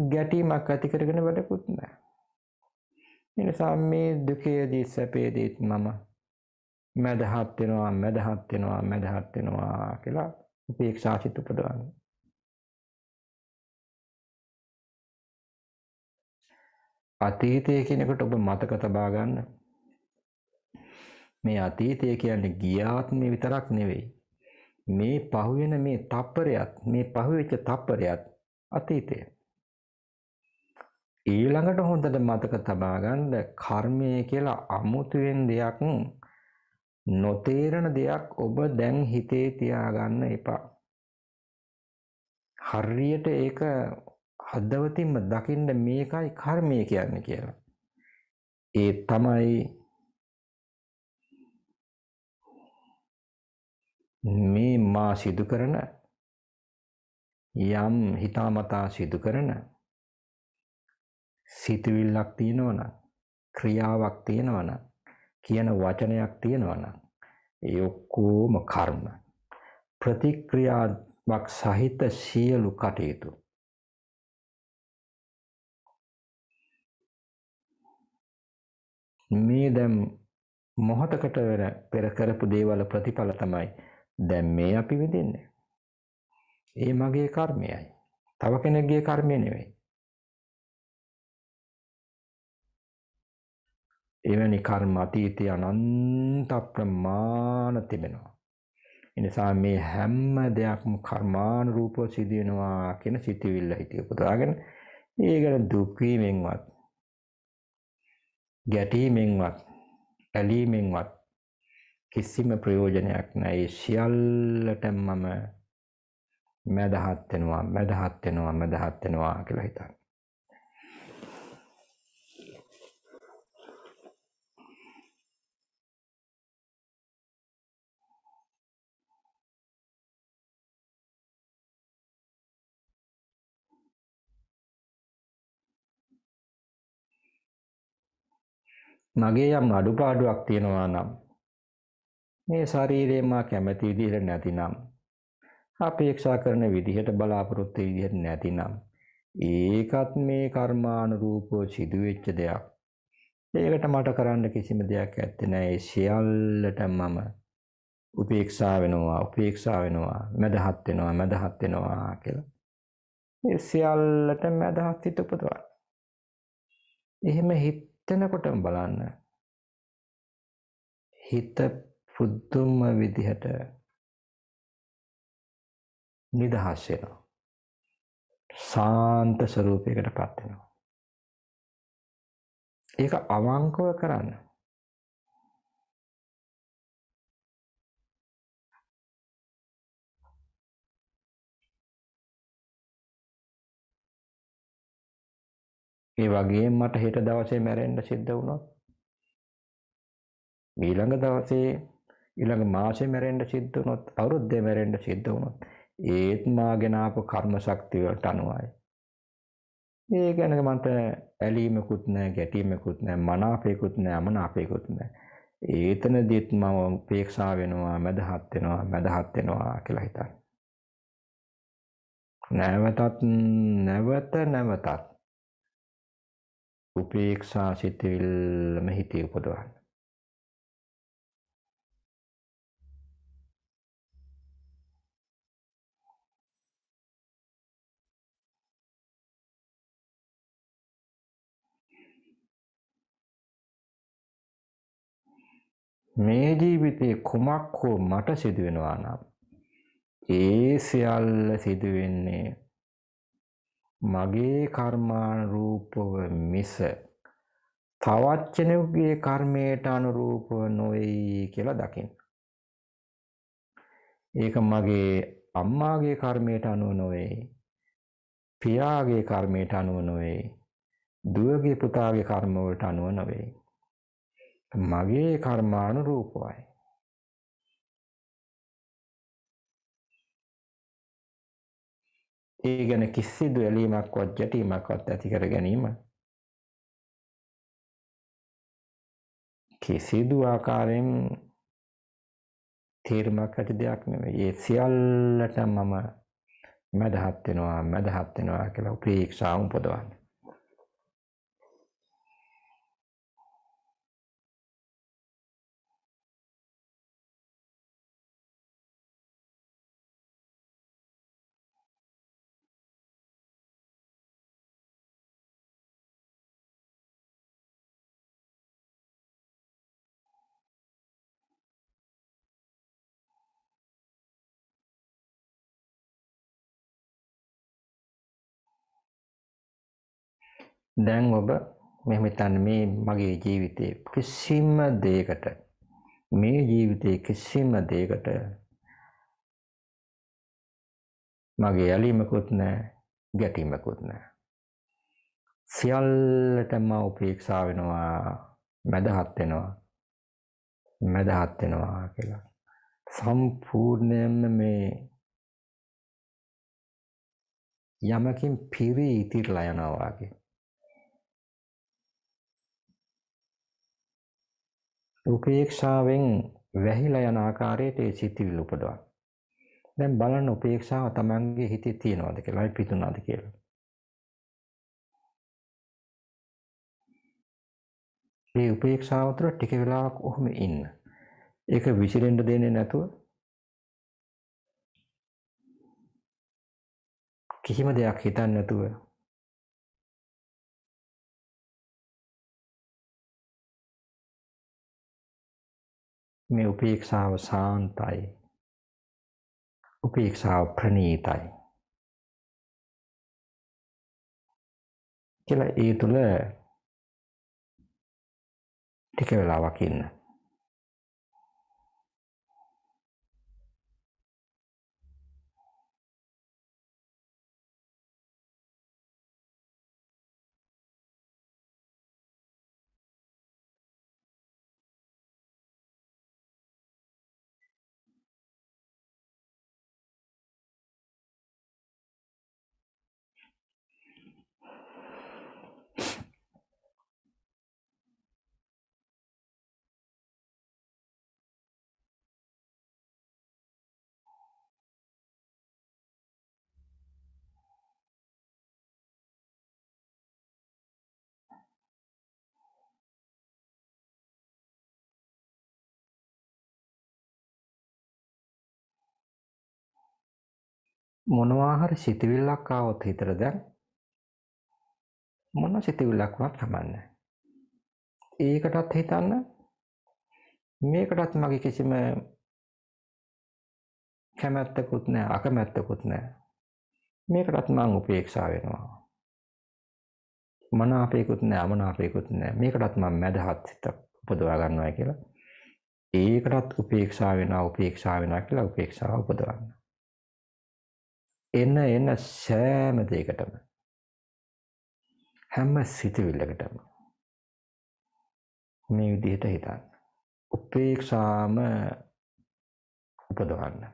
Speaker 2: ගැටීමක් ඇතිකරගෙන වැඩකුත් නෑ
Speaker 1: නිසා මේ දුකේදී සැපේදීත් මම මැදහත්වෙනවා
Speaker 2: මැදහත්වෙනවා මැදහත්වෙනවා කියලා උපේක්ෂාචිත උපදවන්න අතීතය කෙනෙකට ඔබ මතක තබාගන්න මේ අතීතය කියන්නේ
Speaker 1: ගියාත්මය විතරක් නෙවෙයි මේ පහුවෙන මේ තප්පරයත් මේ පහුවෙච්ච තප්පරයත් අතීතය ඊළඟට හොඳට මතක තබා ගන්න කර්මය කියලා අමුතුවෙන් දෙයක් නොතේරෙන දෙයක් ඔබ දැන් හිතේ තියාගන්න එපා. හරියට ඒක හදවතින්ම දකින්න මේකයි කර්මය කියන්නේ කියලා.
Speaker 2: ඒ තමයි මේ මා සිදු කරන යම්
Speaker 1: හිතාමතා සිදු කරන සිතුවිල්ලක් තියෙනවනම් ක්‍රියාවක් තියෙනවනම් කියන වචනයක් තියෙනවනම් ඒ
Speaker 2: ඔක්කොම කර්ම ප්‍රතික්‍රියාවක් සහිත සියලු කටයුතු මේ දැන් මොහතකට පෙර කරපු දේවල් ප්‍රතිඵල තමයි දැන් මේ අපි විඳින්නේ. ඒ මගේ කර්මයයි. තව කෙනෙක්ගේ කර්මය නෙවෙයි. එවැනි කර්ම අතීතය අනන්ත ප්‍රමාණ
Speaker 1: තිබෙනවා. එනිසා මේ හැම දෙයක්ම කර්මානුරූපව සිදු වෙනවා කියන සිතිවිල්ල හිතේ පුදාගෙන ඒකට දුක් වීමෙන්වත් ගැටීමෙන්වත් ඇලීමෙන්වත් කිසිම ප්‍රයෝජනයක් නැහැ. ඒ සියල්ලට මම මදහත් වෙනවා මදහත් වෙනවා මදහත් වෙනවා කියලා හිතන්න.
Speaker 2: මගේ යම් අඩුපාඩුවක් තියෙනවා නම් මේ
Speaker 1: ශරීරය මා කැමති විදිහට නැතිනම් අපේක්ෂා කරන විදිහට බලාපොරොත්තු විදිහට නැතිනම් ඒකත් මේ කර්මානුරූපව සිදුවෙච්ච දෙයක්. ඒකට මට කරන්න කිසිම දෙයක් ඇත්තේ නැහැ. ඒ සියල්ලට මම උපේක්ෂා වෙනවා, උපේක්ෂා වෙනවා, මදහත් වෙනවා, මදහත් වෙනවා කියලා.
Speaker 2: ඒ සියල්ලට මදහත් හිත උපදවන්න. එහෙම හිත එතනකොටම බලන්න හිත පුද්දුම විදිහට නිදහස් වෙනවා සාන්ත ස්වරූපයකට පත් වෙනවා ඒක අවංකව කරන්න ඒ වගේම මට හෙට දවසේ මැරෙන්න සිද්ධ වුණොත් ඊළඟ දවසේ ඊළඟ
Speaker 1: මාසේ මැරෙන්න සිද්ධ වුණොත් අවුරුද්දේ මැරෙන්න සිද්ධ වුණොත් ඒත් මාගෙන ආපු කර්ම ශක්තිය වලට අනුවයි. ඒ කියන්නේ මන්ට ඇලීමකුත් නැහැ, ගැටීමකුත් නැහැ, මනාපයකුත් නැහැ, අමනාපයකුත් නැහැ. ඒතනදිත් මම උපේක්ෂා වෙනවා, මදහත් වෙනවා, මදහත් වෙනවා කියලා හිතන්නේ. නැවතත්
Speaker 2: නැවත නැවතත් උපේක්ෂා සිතවිල්ලම හිතේ උපදවන්න. මේ ජීවිතේ කුමක් හෝ
Speaker 1: මට සිදුවෙනවා නම් ඒ සියල්ල සිදුවෙන්නේ මගේ කර්මානුරූපව මිස තවත් කෙනෙකුගේ කර්මයට අනුරූපව නොවේයි කියලා දකින්න. ඒක මගේ අම්මාගේ කර්මයට අනුව නොවේ. පියාගේ කර්මයට අනුව නොවේ. දුවගේ පුතාගේ කර්මවලට
Speaker 2: අනුව නොවේ. මගේ කර්මානුරූපවයි. ඒ ගැන කිසිදු එලීමක්වත් ජැටීමක්වත් ඇති කර ගැනීම කිසිදු ආකාරයෙන්
Speaker 1: තේරුමක් ඇති දෙයක් නෙවෙයි. ඒ සියල්ලට මම මැදහත් වෙනවා
Speaker 2: මැදහත් වෙනවා කියලා උපේක්ෂාව උපදවන්නේ. දැන් ඔබ මෙහෙම හිතන්න මේ
Speaker 1: මගේ ජීවිතේ කිසිම දෙයකට මේ ජීවිතේ කිසිම දෙයකට මගේ ඇලීමකුත් නැහැ ගැටීමකුත් නැහැ සියල්ලටම උපේක්ෂා වෙනවා
Speaker 2: මැදහත් වෙනවා මැදහත් වෙනවා කියලා සම්පූර්ණයෙන්ම මේ යමකින් පිරී ඉතිරලා යනවා වගේ
Speaker 1: උපේක්ෂාවෙන් වැහිලා යන ආකාරයට
Speaker 2: ඒ සිතිවිලි උපදවන. දැන් බලන්න උපේක්ෂාව Tamange හිතේ තියෙනවද කියලා, පිටුනාද කියලා. මේ උපේක්ෂාව තුළ ටික වෙලාවක් ඔහොම ඉන්න. ඒක විසිරෙන්න දෙන්නේ නැතුව කිසිම දෙයක් හිතන්නේ නැතුව මේ උපේක්ෂාව සාන්තයි. උපේක්ෂාව ප්‍රණීතයි. කියලා ඒ තුළ ටික වෙලාවක් ඉන්න. මොනවා හරි සිතවිල්ලක් ආවොත් හිතට දැන් මොන සිතවිල්ලක් වුණත් කමන්නේ. ඒකටත් හිතන්න මේකටත් මගේ කිසිම කැමැත්තකුත් නෑ අකමැත්තකුත් නෑ. මේකටත් මං
Speaker 1: උපේක්ෂා වෙනවා. මනාපයකුත් නෑ අමනාපයකුත් නෑ මේකටත් මම මැදහත් සිත උපදවා ගන්නවා කියලා ඒකටත් උපේක්ෂා වෙනවා උපේක්ෂා
Speaker 2: වෙනවා කියලා උපේක්ෂාව උපදවන්න එන එන සෑම දෙයකටම හැම සිතවිල්ලකටම මේ විදිහට හිතන්න උපේක්ෂාම උපදවන්න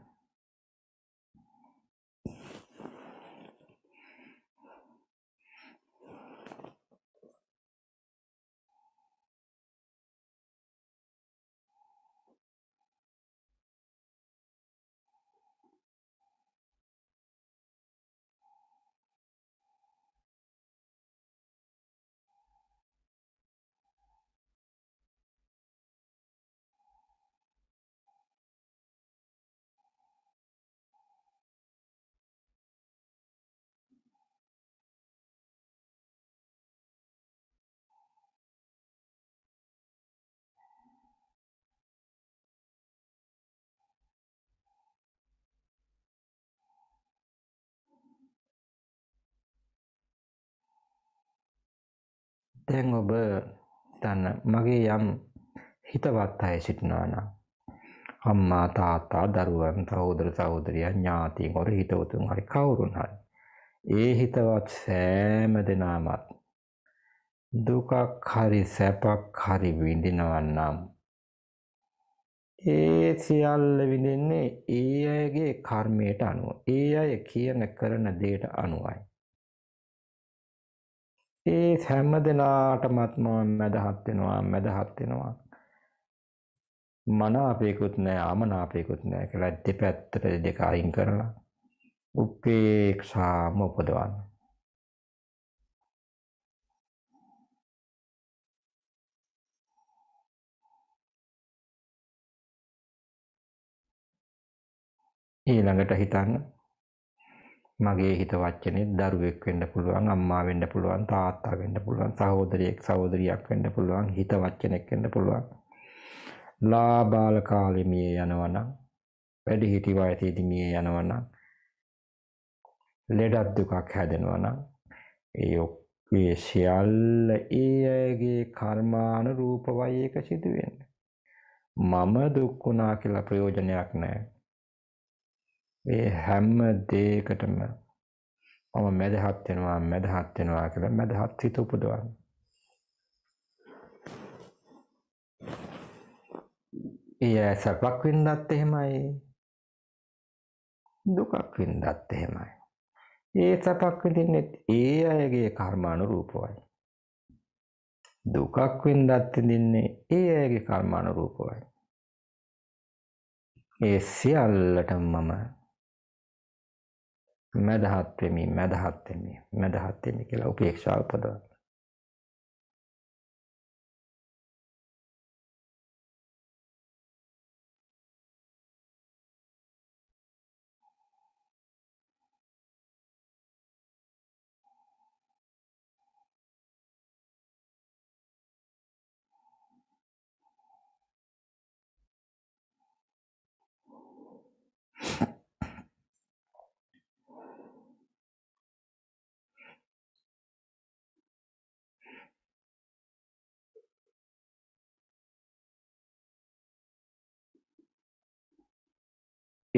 Speaker 2: දැන් ඔබ
Speaker 1: දන්න මගේ යම් හිතවත් අය සිටිනවානම් අම්මා තාත්තා දරුවන් සහෝදර සහෝදරිය ඥාතින් හොර හිතවතුන් හරි කවුරුන් හරි ඒ හිතවත් සෑම දෙනාමත් දුකක් හරි සැපක් හරි විඳිනවන්නම් ඒ සියල්ල විඳින්නේ ඒ අයගේ කර්මයට අනුව ඒ අය කියන කරන දේට අනුවයි මිනිස් හැම දෙනාටමත්ම මැදහත් වෙනවා මැදහත් වෙනවා මනාපේකුත් නැහැ අමනාපේකුත්
Speaker 2: නැහැ කියලා දෙපැත්තට දෙක අයින් කරලා උපේක්ෂාම උපදවන්න ඊළඟට හිතන්න මගේ හිත වචනේ
Speaker 1: දරුවෙක් වෙන්න පුළුවන් අම්මා වෙන්න පුළුවන් තාත්තා වෙන්න පුළුවන් සහෝදරයෙක් සහෝදරියක් වෙන්න පුළුවන් හිත වචනෙක් වෙන්න පුළුවන් ලාබාල කාලේ මිය යනවනම් වැඩි හිටි වයසේදී මිය යනවනම් ලෙඩක් දුකක් හැදෙනවනම් ඒ මේ සියල්ල ඒ අයගේ කර්මානුරූපවයි ඒක සිදුවෙන්නේ මම දුක් වුණා කියලා ප්‍රයෝජනයක් නැහැ මේ හැම දෙයකටම මම මැදහත් වෙනවා මැදහත් වෙනවා කියලා මැදහත් හිත උපදවන්න. ඒ සැපක් වින්දත් එහෙමයි දුකක් වින්දත් එහෙමයි. ඒ සැපක් විඳින්නේ ඒ අයගේ කර්ම අනුරූපවයි. දුකක් වින්දත් විඳින්නේ ඒ අයගේ කර්ම අනුරූපවයි. ඒ
Speaker 2: සියල්ලටම මම මදහත් වෙමි මදහත් වෙමි මදහත් වෙමි කියලා උපේක්ෂාව උපදවන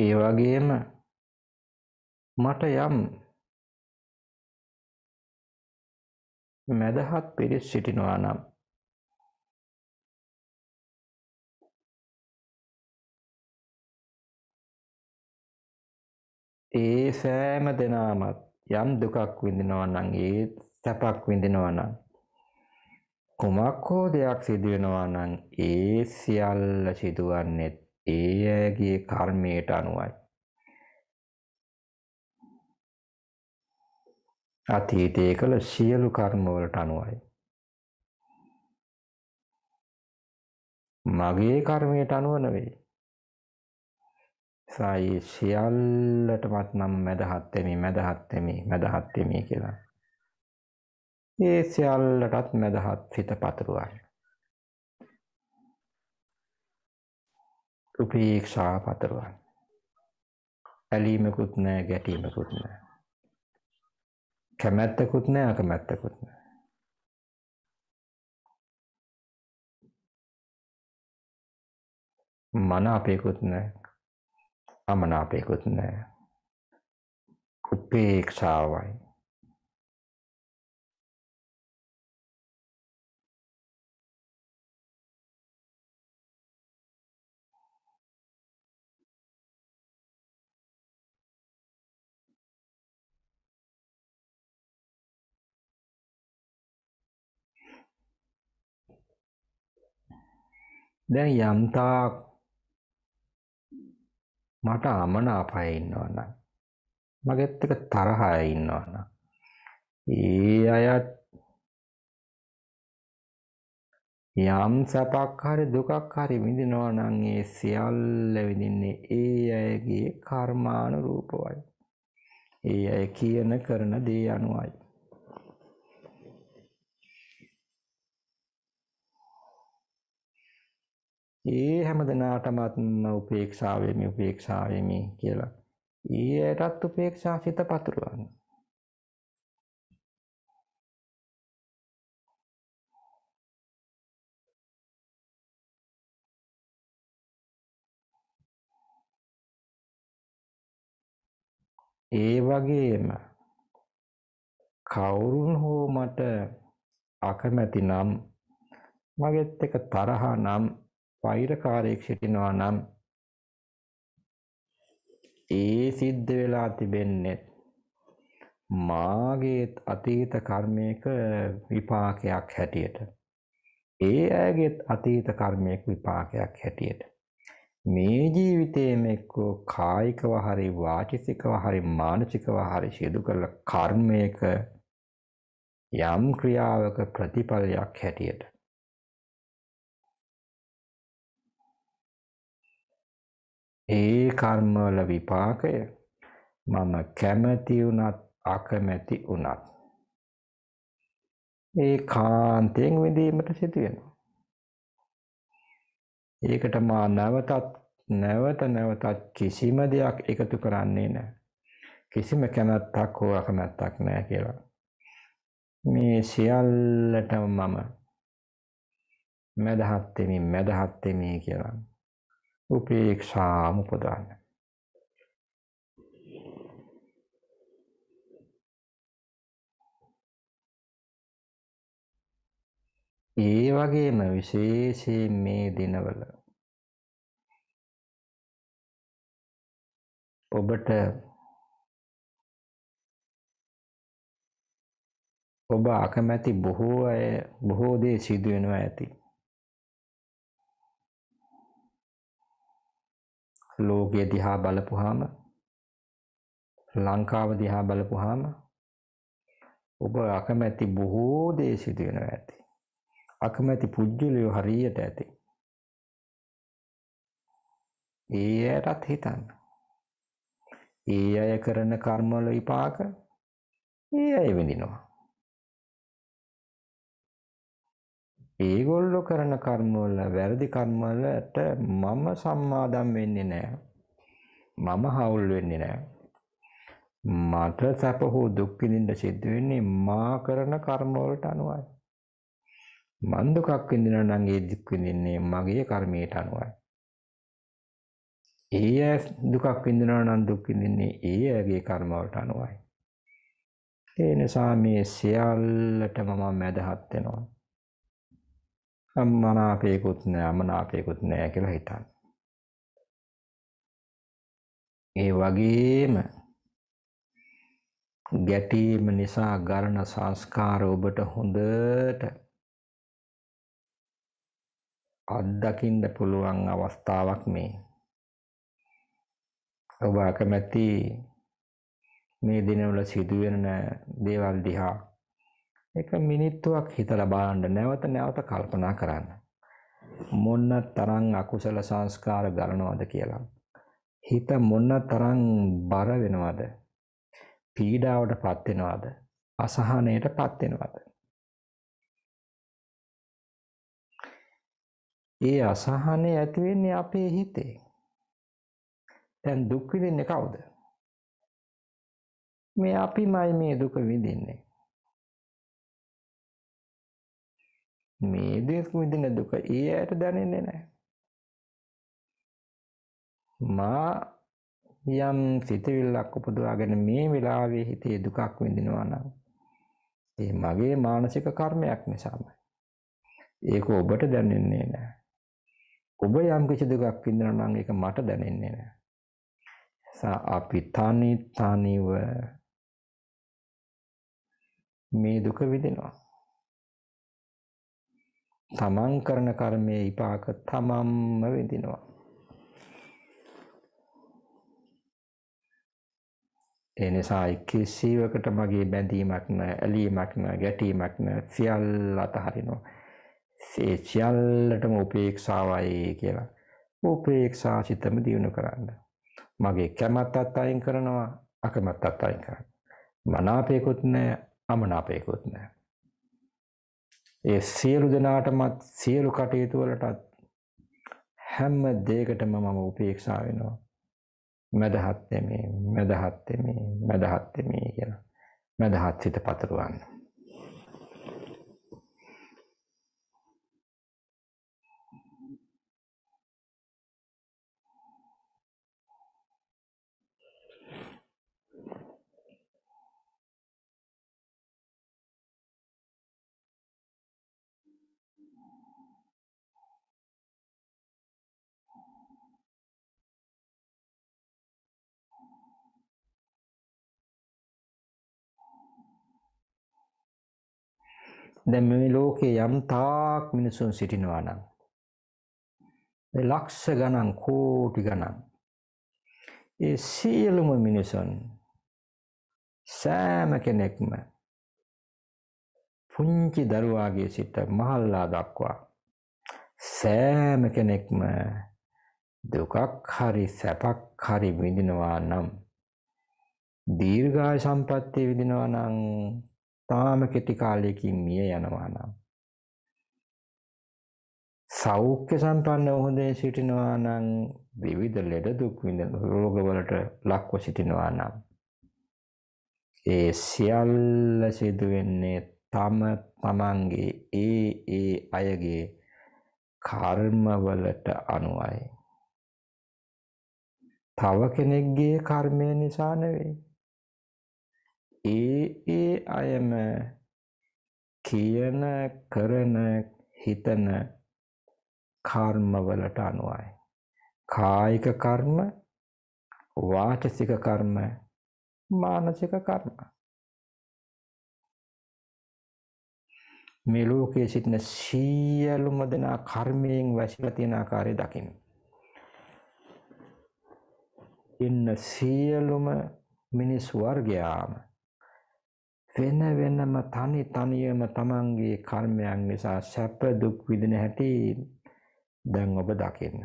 Speaker 2: ඒ වගේම මට යම් මැදහත් පිරිස් සිටිනවා නම් ඒ සෑම දෙනාමත් යම් දුකක්
Speaker 1: විඳිනවා නම් ඒ සැපක් විඳිනවා නම් කුමක් හෝ දෙයක් සිදුවෙනවා නම් ඒ සියල්ල සිදුවන්නේ ඒ අයගේ
Speaker 2: කර්මයට අනුවයි. අතීතයේ කළ සියලු කර්මවලට අනුවයි. මගේ කර්මයට අනුව නෙවෙයි.
Speaker 1: සයි සියල්ලටමත් නම් මැදහත් වෙමි මැදහත් වෙමි මැදහත් වෙමි කියලා. ඒ සියල්ලටත් මැදහත් හිත පතුරවයි. උපේක්ෂා පතරවන්න. ඇලීමකුත් නෑ ගැටීමකුත් නෑ.
Speaker 2: කැමැත්තකුත් නෑ අකමැත්තකුත් නෑ. මනාපයකුත් නෑ අමනාපයකුත් නෑ. උපේක්ෂාවයි දැන් යම්තාක් මට අමනාපය ඉන්නවනම් මගෙත් එක තරහය ඉන්නවනම් ඒ අයත්
Speaker 1: යම් සැපක් හරි දුකක් හරි විඳිනවා නම් ඒ සියල්ල විඳින්නේ ඒ අයගේ කර්මානුරූපවයි. ඒ අය කියන කරන දේ අනුවයි. ඒ හැම දෙනාටමත් උපේක්ෂාවෙමි
Speaker 2: උපේක්ෂාවෙමි කියලා. ඊයටත් උපේක්ෂා සිත පතුරවන්න. ඒ වගේම කවුරුන් හෝ මට අකමැති නම්
Speaker 1: මගෙත් එක තරහා නම් වෛරකාරයෙක් සිටිනවා නම් ඒ සිද්ධ වෙලා තිබෙන්නේ මාගේ අතීත කර්මයක විපාකයක් හැටියට ඒ අයගේ අතීත කර්මයක විපාකයක් හැටියට මේ ජීවිතයේම එක්කෝ කායිකව හරි වාචිකව හරි මානසිකව හරි සිදු කළ කර්මයක
Speaker 2: යම් ක්‍රියාවක ප්‍රතිඵලයක් හැටියට ඒ කර්මවල විපාකය මම කැමති වුණත් අකමැති
Speaker 1: වුණත් ඒ කාන්තයෙන් විඳීමට සිදුවෙනවා. ඒකට මා නැවතත් නැවත නැවතත් කිසිම දෙයක් එකතු කරන්නේ නැහැ. කිසිම කැමැත්තක් හෝ අකමැත්තක් නැහැ කියලා. මේ සියල්ලටම මම මැදහත් වෙමි මැදහත් වෙමි කියලා. උපේක්ෂාම උපදවන්න.
Speaker 2: ඒ වගේම විශේෂයෙන් මේ දිනවල ඔබට ඔබ අකමැති බොහෝ අය බොහෝ දේ සිදුවෙනවා ඇති ලෝකය දිහා බලපුහාම ලංකාව දිහා බලපුහාම
Speaker 1: ඔබ අකමැති බොහෝ දේ සිදුවෙනවා ඇති. අකමැති පුද්ගලයෝ හරියට ඇති. ඒ අයටත්
Speaker 2: හිතන්න. ඒ අය කරන කර්මවල විපාක ඒ අය විඳිනවා. ඒගොල්ලෝ
Speaker 1: කරන කර්මවල වැරදි කර්මවලට මම සම්මාදම් වෙන්නේ නැහැ. මම හවුල් වෙන්නේ නැහැ. මට සැප හෝ දුක් විඳින්න සිද්ධ වෙන්නේ මා කරන කර්මවලට අනුවයි. මන් දුකක් විඳිනවා නම් ඒ දුක් විඳින්නේ මගේ කර්මයට අනුවයි. ඒ ඇස් දුකක් විඳිනවා නම් දුක් විඳින්නේ ඒ ඇගේ කර්මවලට අනුවයි. ඒ නිසා මේ සියල්ලටම මම මැදහත් වෙනවා. මනාපේකුත් නෑ අමනාපේකුත් නෑ කියලා හිතන්න. ඒ වගේම ගැටීම නිසා ගරණ සංස්කාර ඔබට හොඳට අත්දකින්න පුළුවන් අවස්ථාවක් මේ. ඔබ අකමැති මේ දිනවල සිදුවෙන දේවල් දිහා ඒක මිනිත්තුවක් හිතලා බලන්න නැවත නැවත කල්පනා කරන්න. මොන්න තරම් අකුසල සංස්කාර ගලනවද කියලා. හිත මොන්න තරම් බර වෙනවද? පීඩාවටපත් වෙනවද?
Speaker 2: අසහනයටපත් වෙනවද? ඒ අසහනය ඇති වෙන්නේ අපේ හිතේ. දැන් දුක් විඳින්නේ කවුද? මේ අපිමයි මේ දුක විඳින්නේ. මේ දුක් විඳින දුක ඒ අයට දැනෙන්නේ නැහැ. මා
Speaker 1: යම් සිතවිල්ලක් උපදවාගෙන මේ වෙලාවේ හිතේ දුකක් විඳිනවා නම් ඒ මගේ මානසික කර්මයක් නිසාමයි. ඒක ඔබට දැනෙන්නේ නැහැ. ඔබ යම් කිසි දුකක් විඳිනවා නම් ඒක මට දැනෙන්නේ නැහැ.
Speaker 2: සා අපි තනි තනිව මේ දුක විඳිනවා. තමන්
Speaker 1: කරන කර්මයේ විපාක තමන්ම විඳිනවා. ඒ නිසා කිසිවකට මගේ බැඳීමක් නැහැ, ඇලීමක් නැහැ, ගැටීමක් නැහැ. සියල්ල අතහරිනවා. ඒ සියල්ලටම උපේක්ෂාවයි කියලා. උපේක්ෂා සිතම දිනු කරන්න. මගේ කැමැත්තත් අයින් කරනවා, අකමැත්තත් අයින් කරනවා. මනාපේකුත් නැහැ, අමනාපේකුත් නැහැ. ඒ සියලු දෙනාටමත් සියලු කටයුතු වලටත් හැම දෙයකටම මම උපේක්ෂා වෙනවා. මදහත් දෙමේ මදහත් දෙමේ මදහත් දෙමේ කියලා. මදහත්
Speaker 2: සිත පතරවන්න. දැන් මේ ලෝකේ යම් තාක් මිනිසුන්
Speaker 1: සිටිනවා නම් මේ ලක්ෂ ගණන් කෝටි ගණන් ඒ සියලුම මිනිසුන් සෑම කෙනෙක්ම පුංචි දරුවාගේ සිට මහල්ලා දක්වා සෑම කෙනෙක්ම දුකක් හරි සැපක් හරි විඳිනවා නම් දීර්ඝාය සම්පත්තිය විඳිනවා නම් තාම කෙටි කාලයකින් මිය යනවා නම් සෞඛ්‍ය සම්පන්න හොඳින් සිටිනවා නම් විවිධ ලෙඩ දුක් විඳ රෝගවලට ලක්ව සිටිනවා නම් ඒ සියල්ල සිදු වෙන්නේ තම තමන්ගේ ඒ ඒ අයගේ කර්මවලට අනුවයි. තව කෙනෙක්ගේ කර්මය නිසා නෙවෙයි. ඒ ඒ අයම කියන කරන හිතන කර්මවලට අනුවයි. කායික කර්ම,
Speaker 2: වාචසික කර්ම, මානසික කර්ම. මේ ලෝකයේ සිටින සියලුම
Speaker 1: දෙනා කර්මයෙන් වැසිලා තියෙන ආකාරය දකින්න. ඉන්න සියලුම මිනිස් වර්ගයාම වෙන වෙනම තනි තනියම තමන්ගේ කර්මයන් නිසා සැප දුක් විඳින හැටි දැන් ඔබ දකින්න.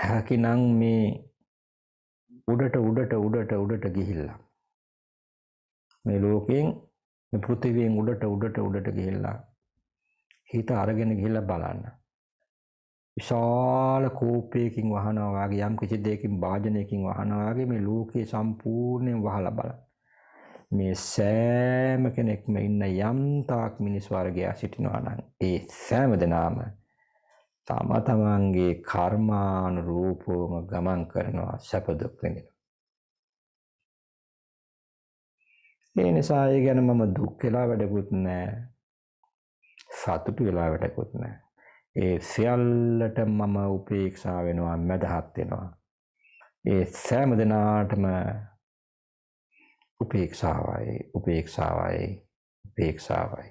Speaker 1: හැකිනම් මේ උඩට උඩට උඩට උඩට ගිහිල්ලා මේ ලෝකයෙන් මේ පෘථිවියෙන් උඩට උඩට උඩට ගිහිල්ලා හිත අරගෙන ගිහිල්ලා බලන්න. විශාල කෝපයකින් වහනවා වගේ යම් කිසි දෙයකින් වාදනයකින් වහනවා වගේ මේ ලෝකේ සම්පූර්ණයෙන් වහලා බලන්න. මේ සෑම කෙනෙක්ම ඉන්න යම් තාක් මිනිස් වර්ගයා සිටිනවා නම් ඒ සෑම දෙනාම තම තමන්ගේ කර්මානුරූපවම ගමන් කරනවා සැප දුක් විඳිනවා. ඒ නිසා ඒ ගැන මම දුක් වෙලා වැඩකුත් නැහැ. සතුටු වෙලා වැඩකුත් නැහැ. ඒ සියල්ලට මම උපේක්ෂා වෙනවා මැදහත් වෙනවා. ඒ සෑම දිනාටම
Speaker 2: උපේක්ෂාවයි උපේක්ෂාවයි උපේක්ෂාවයි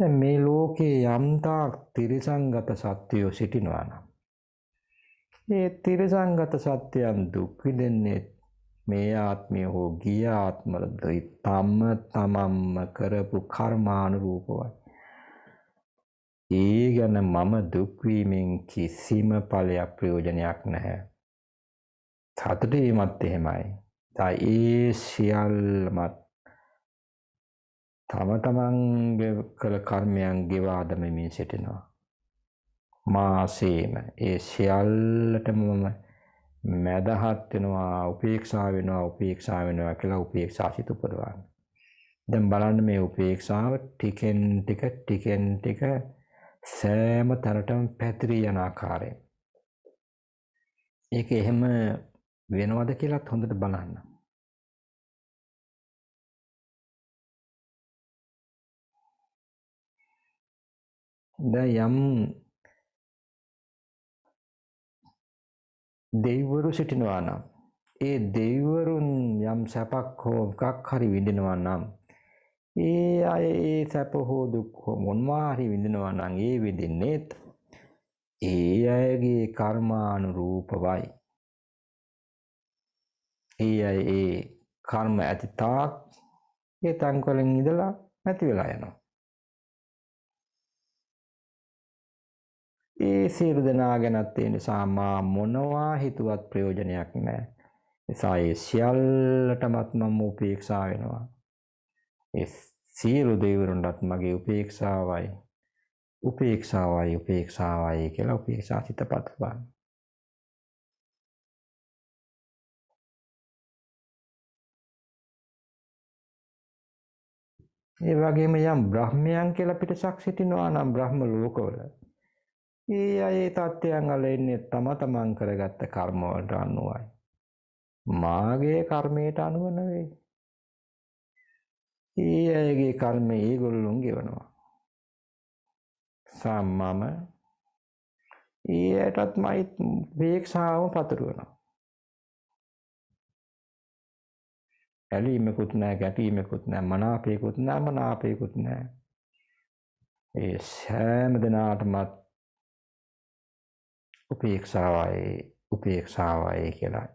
Speaker 2: දැන් මේ ලෝකේ
Speaker 1: යම්තාක් තිරිසංගත සත්වයෝ සිටිනවා නම් ඒ තිරසංගත සත්‍යයන් දුක් විඳින්නේ මේ ආත්මය හෝ ගිය ආත්මවලදී තම තමන්ම කරපු කර්මානුරූපවයි. ඒ ගැන මම දුක් වීමෙන් කිසිම ඵලයක් ප්‍රයෝජනයක් නැහැ. සතුටීමත් එහෙමයි. ඒ සියල්ලමත් තම තමන්ගේ කළ කර්මයන් ගෙවා දමමින් සිටිනවා. මාසේම ඒ සියල්ලටම මම මැදහත් වෙනවා උපේක්ෂා වෙනවා උපේක්ෂා වෙනවා කියලා උපේක්ෂා සිත උපදවන්න. දැන් බලන්න මේ උපේක්ෂාව ටිකෙන් ටික ටිකෙන් ටික සෑම තැනටම පැතිරී යන ආකාරයෙන්.
Speaker 2: ඒක එහෙම වෙනවද කියලාත් හොඳට බලන්න. දැන් යම්
Speaker 1: දෙව්වරු සිටිනවා නම් ඒ දෙව්වරුන් යම් සැපක් හෝ එකක් හරි විඳිනවා නම් ඒ අය ඒ සැප හෝ දුක් හෝ මොනවා හරි විඳිනවා නම් ඒ විඳින්නේත් ඒ අයගේ කර්මානුරූපවයි
Speaker 2: ඒ අය ඒ කර්ම ඇති තාක් ඒ තන්කොලෙන් ඉඳලා නැති වෙලා යනවා
Speaker 1: ඒ සියලු දෙනා ගැනත් ඒ නිසා මා මොනවා හිතුවත් ප්‍රයෝජනයක් නැහැ. නිසා ඒ සියල්ලටමත් මම උපේක්ෂා වෙනවා. ඒ සියලු දෙවිවරුන්ටත් මගේ උපේක්ෂාවයි.
Speaker 2: උපේක්ෂාවයි උපේක්ෂාවයි කියලා උපේක්ෂා සිතපත් වන්න. ඒ වගේම යම් බ්‍රහ්මයන් කියලා පිටසක් සිටිනවා නම් බ්‍රහ්ම
Speaker 1: ලෝකවල ඒ අයේ තත්ත්වයන් වල එන්නේ තම තමන් කරගත්ත කර්ම වලට අනුවයි. මාගේ කර්මයට අනුව නෙවෙයි. ඒ අයගේ කර්ම ඒගොල්ලොන් ගෙවනවා.
Speaker 2: සම්මම ඒයටත් මයිත් වේක්ෂාව පතුරවනවා.
Speaker 1: ඇලීමකුත් නෑ ගැටීමකුත් නෑ මනාපයකුත් නෑ මනාපයකුත් නෑ. ඒ සෑම දෙනාටමත් උපේක්ෂාවයි
Speaker 2: උපේක්ෂාවයි කියලා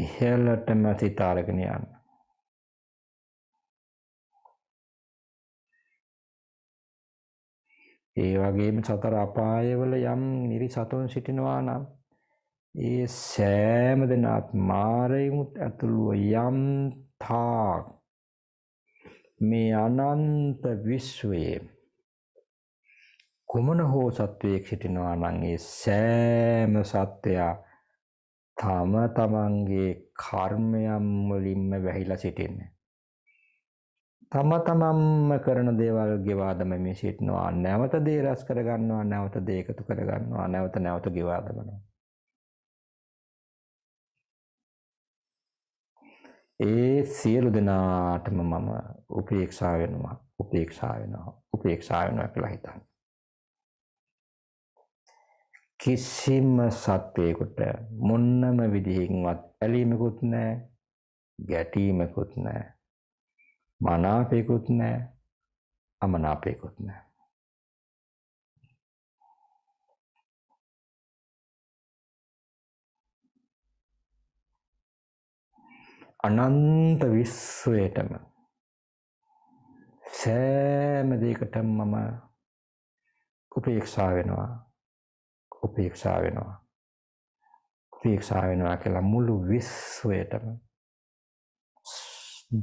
Speaker 2: ඉහළටම සිත අරගෙන යන්න. ඒ වගේම සතර අපායවල යම් නිරිසතුන් සිටිනවා නම්
Speaker 1: ඒ සෑම දෙනාත් මාරයමුත් ඇතුළුව යම් තාක් මේ අනන්ත විශ්වයේ කුමන හෝ සත්වයෙක් සිටිනවා නම් ඒ සෑම සත්වයා තම තමන්ගේ කර්මයන් වලින්ම වැහිලා සිටින්නේ. තම තමන්ම කරන දේවල් ගෙවාදම මේ සිටිනවා. නැවත දේ රැස් කරගන්නවා, නැවත දේ එකතු කරගන්නවා, නැවත නැවත ගෙවාදමනවා. ඒ සියලු දෙනාටම මම උපේක්ෂා වෙනවා. උපේක්ෂා වෙනවා. උපේක්ෂා වෙනවා කියලා හිතන්නේ. කිසිම සත්වයකට මොන්නම විදිහකින්වත් ඇලීමකුත් නැහැ ගැටීමකුත් නැහැ
Speaker 2: මනාපයකුත් නැහැ අමනාපයකුත් නැහැ අනන්ත විශ්වයටම
Speaker 1: සෑම දෙයකටම මම උපේක්ෂා වෙනවා උපේක්ෂා වෙනවා.
Speaker 2: උපේක්ෂා වෙනවා කියලා මුළු විශ්වයටම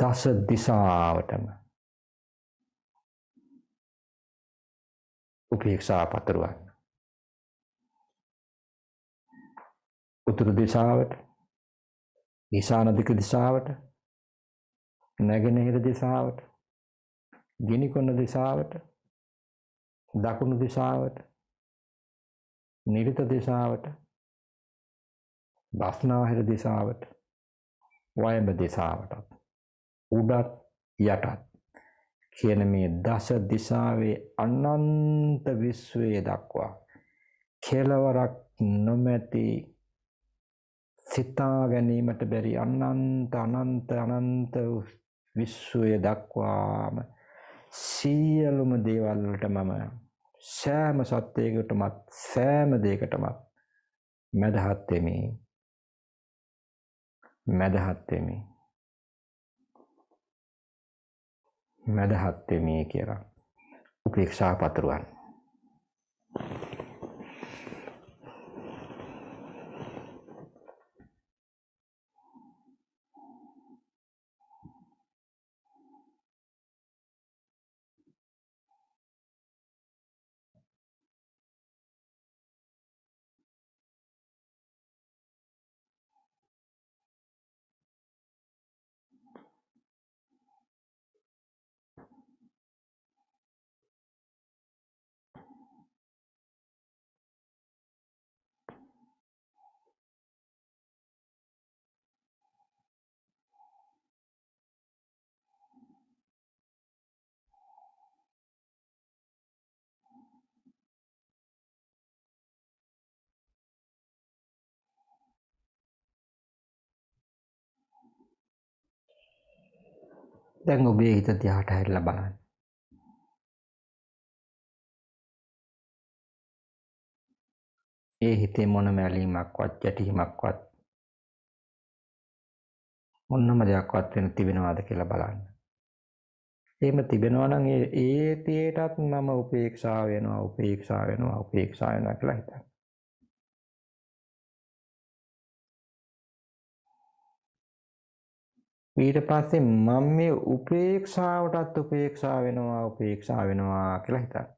Speaker 2: දස දිසාවටම උපේක්ෂා පතුරවන්න. උතුරු දිසාවට, ඊශාන දික දිසාවට,
Speaker 1: නැගෙනහිර දිසාවට, ගිනිකොන දිසාවට,
Speaker 2: දකුණු දිසාවට නිරිත දිසාවට බස්නාහිර දිසාවට වයඹ දිසාවටත්
Speaker 1: උඩත් යටත් කියන මේ දස දිසාවේ අනන්ත විශ්වයේ දක්වා කෙලවරක් නොමැති සිතා ගැනීමට බැරි අනන්ත අනන්ත අනන්ත විශ්වය දක්වාම සියලුම දේවල් වලට මම සෑම සත්‍යයකටමත් සෑම දෙයකටමත් මැදහත් වෙමි.
Speaker 2: මැදහත් වෙමි. මැදහත් වෙමි කියලා උපේක්ෂා පතරුවන්. Thank you. දැන් ඔබේ හිත තියාට හැරිලා බලන්න. ඒ හිතේ මොන මැලීමක්වත් ගැටීමක්වත් මොන්නම දෙයක්වත් වෙන තිබෙනවාද කියලා
Speaker 1: බලන්න. එහෙම තිබෙනවා නම් ඒ ඒතියටත් මම උපේක්ෂා
Speaker 2: වෙනවා උපේක්ෂා වෙනවා උපේක්ෂා වෙනවා කියලා හිතන්න. ඊට පස්සේ මම
Speaker 1: මේ උපේක්ෂාවටත් උපේක්ෂා වෙනවා උපේක්ෂා වෙනවා කියලා හිතන්න.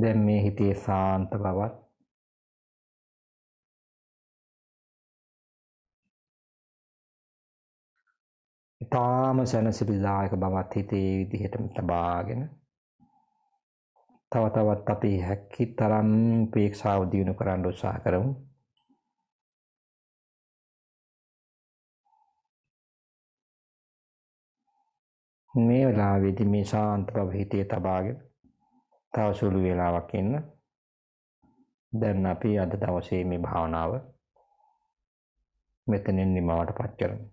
Speaker 2: දැන් මේ හිතේ සාන්ත බවත් ඊටාම සනසිබිදායක බවත් හිතේ විදිහටම
Speaker 1: තබාගෙන තව තවත් අපි හැකි තරම් ප්‍රේක්ෂාව
Speaker 2: දිනු කරන්න උත්සාහ කරමු. මේ වෙලාවේදී මේ ශාන්ත බව හිතේ තබාගෙන තව සුළු වෙලාවක් ඉන්න දැන් අපි අද දවසේ මේ භාවනාව මෙතනින් නිමවට පත් කරමු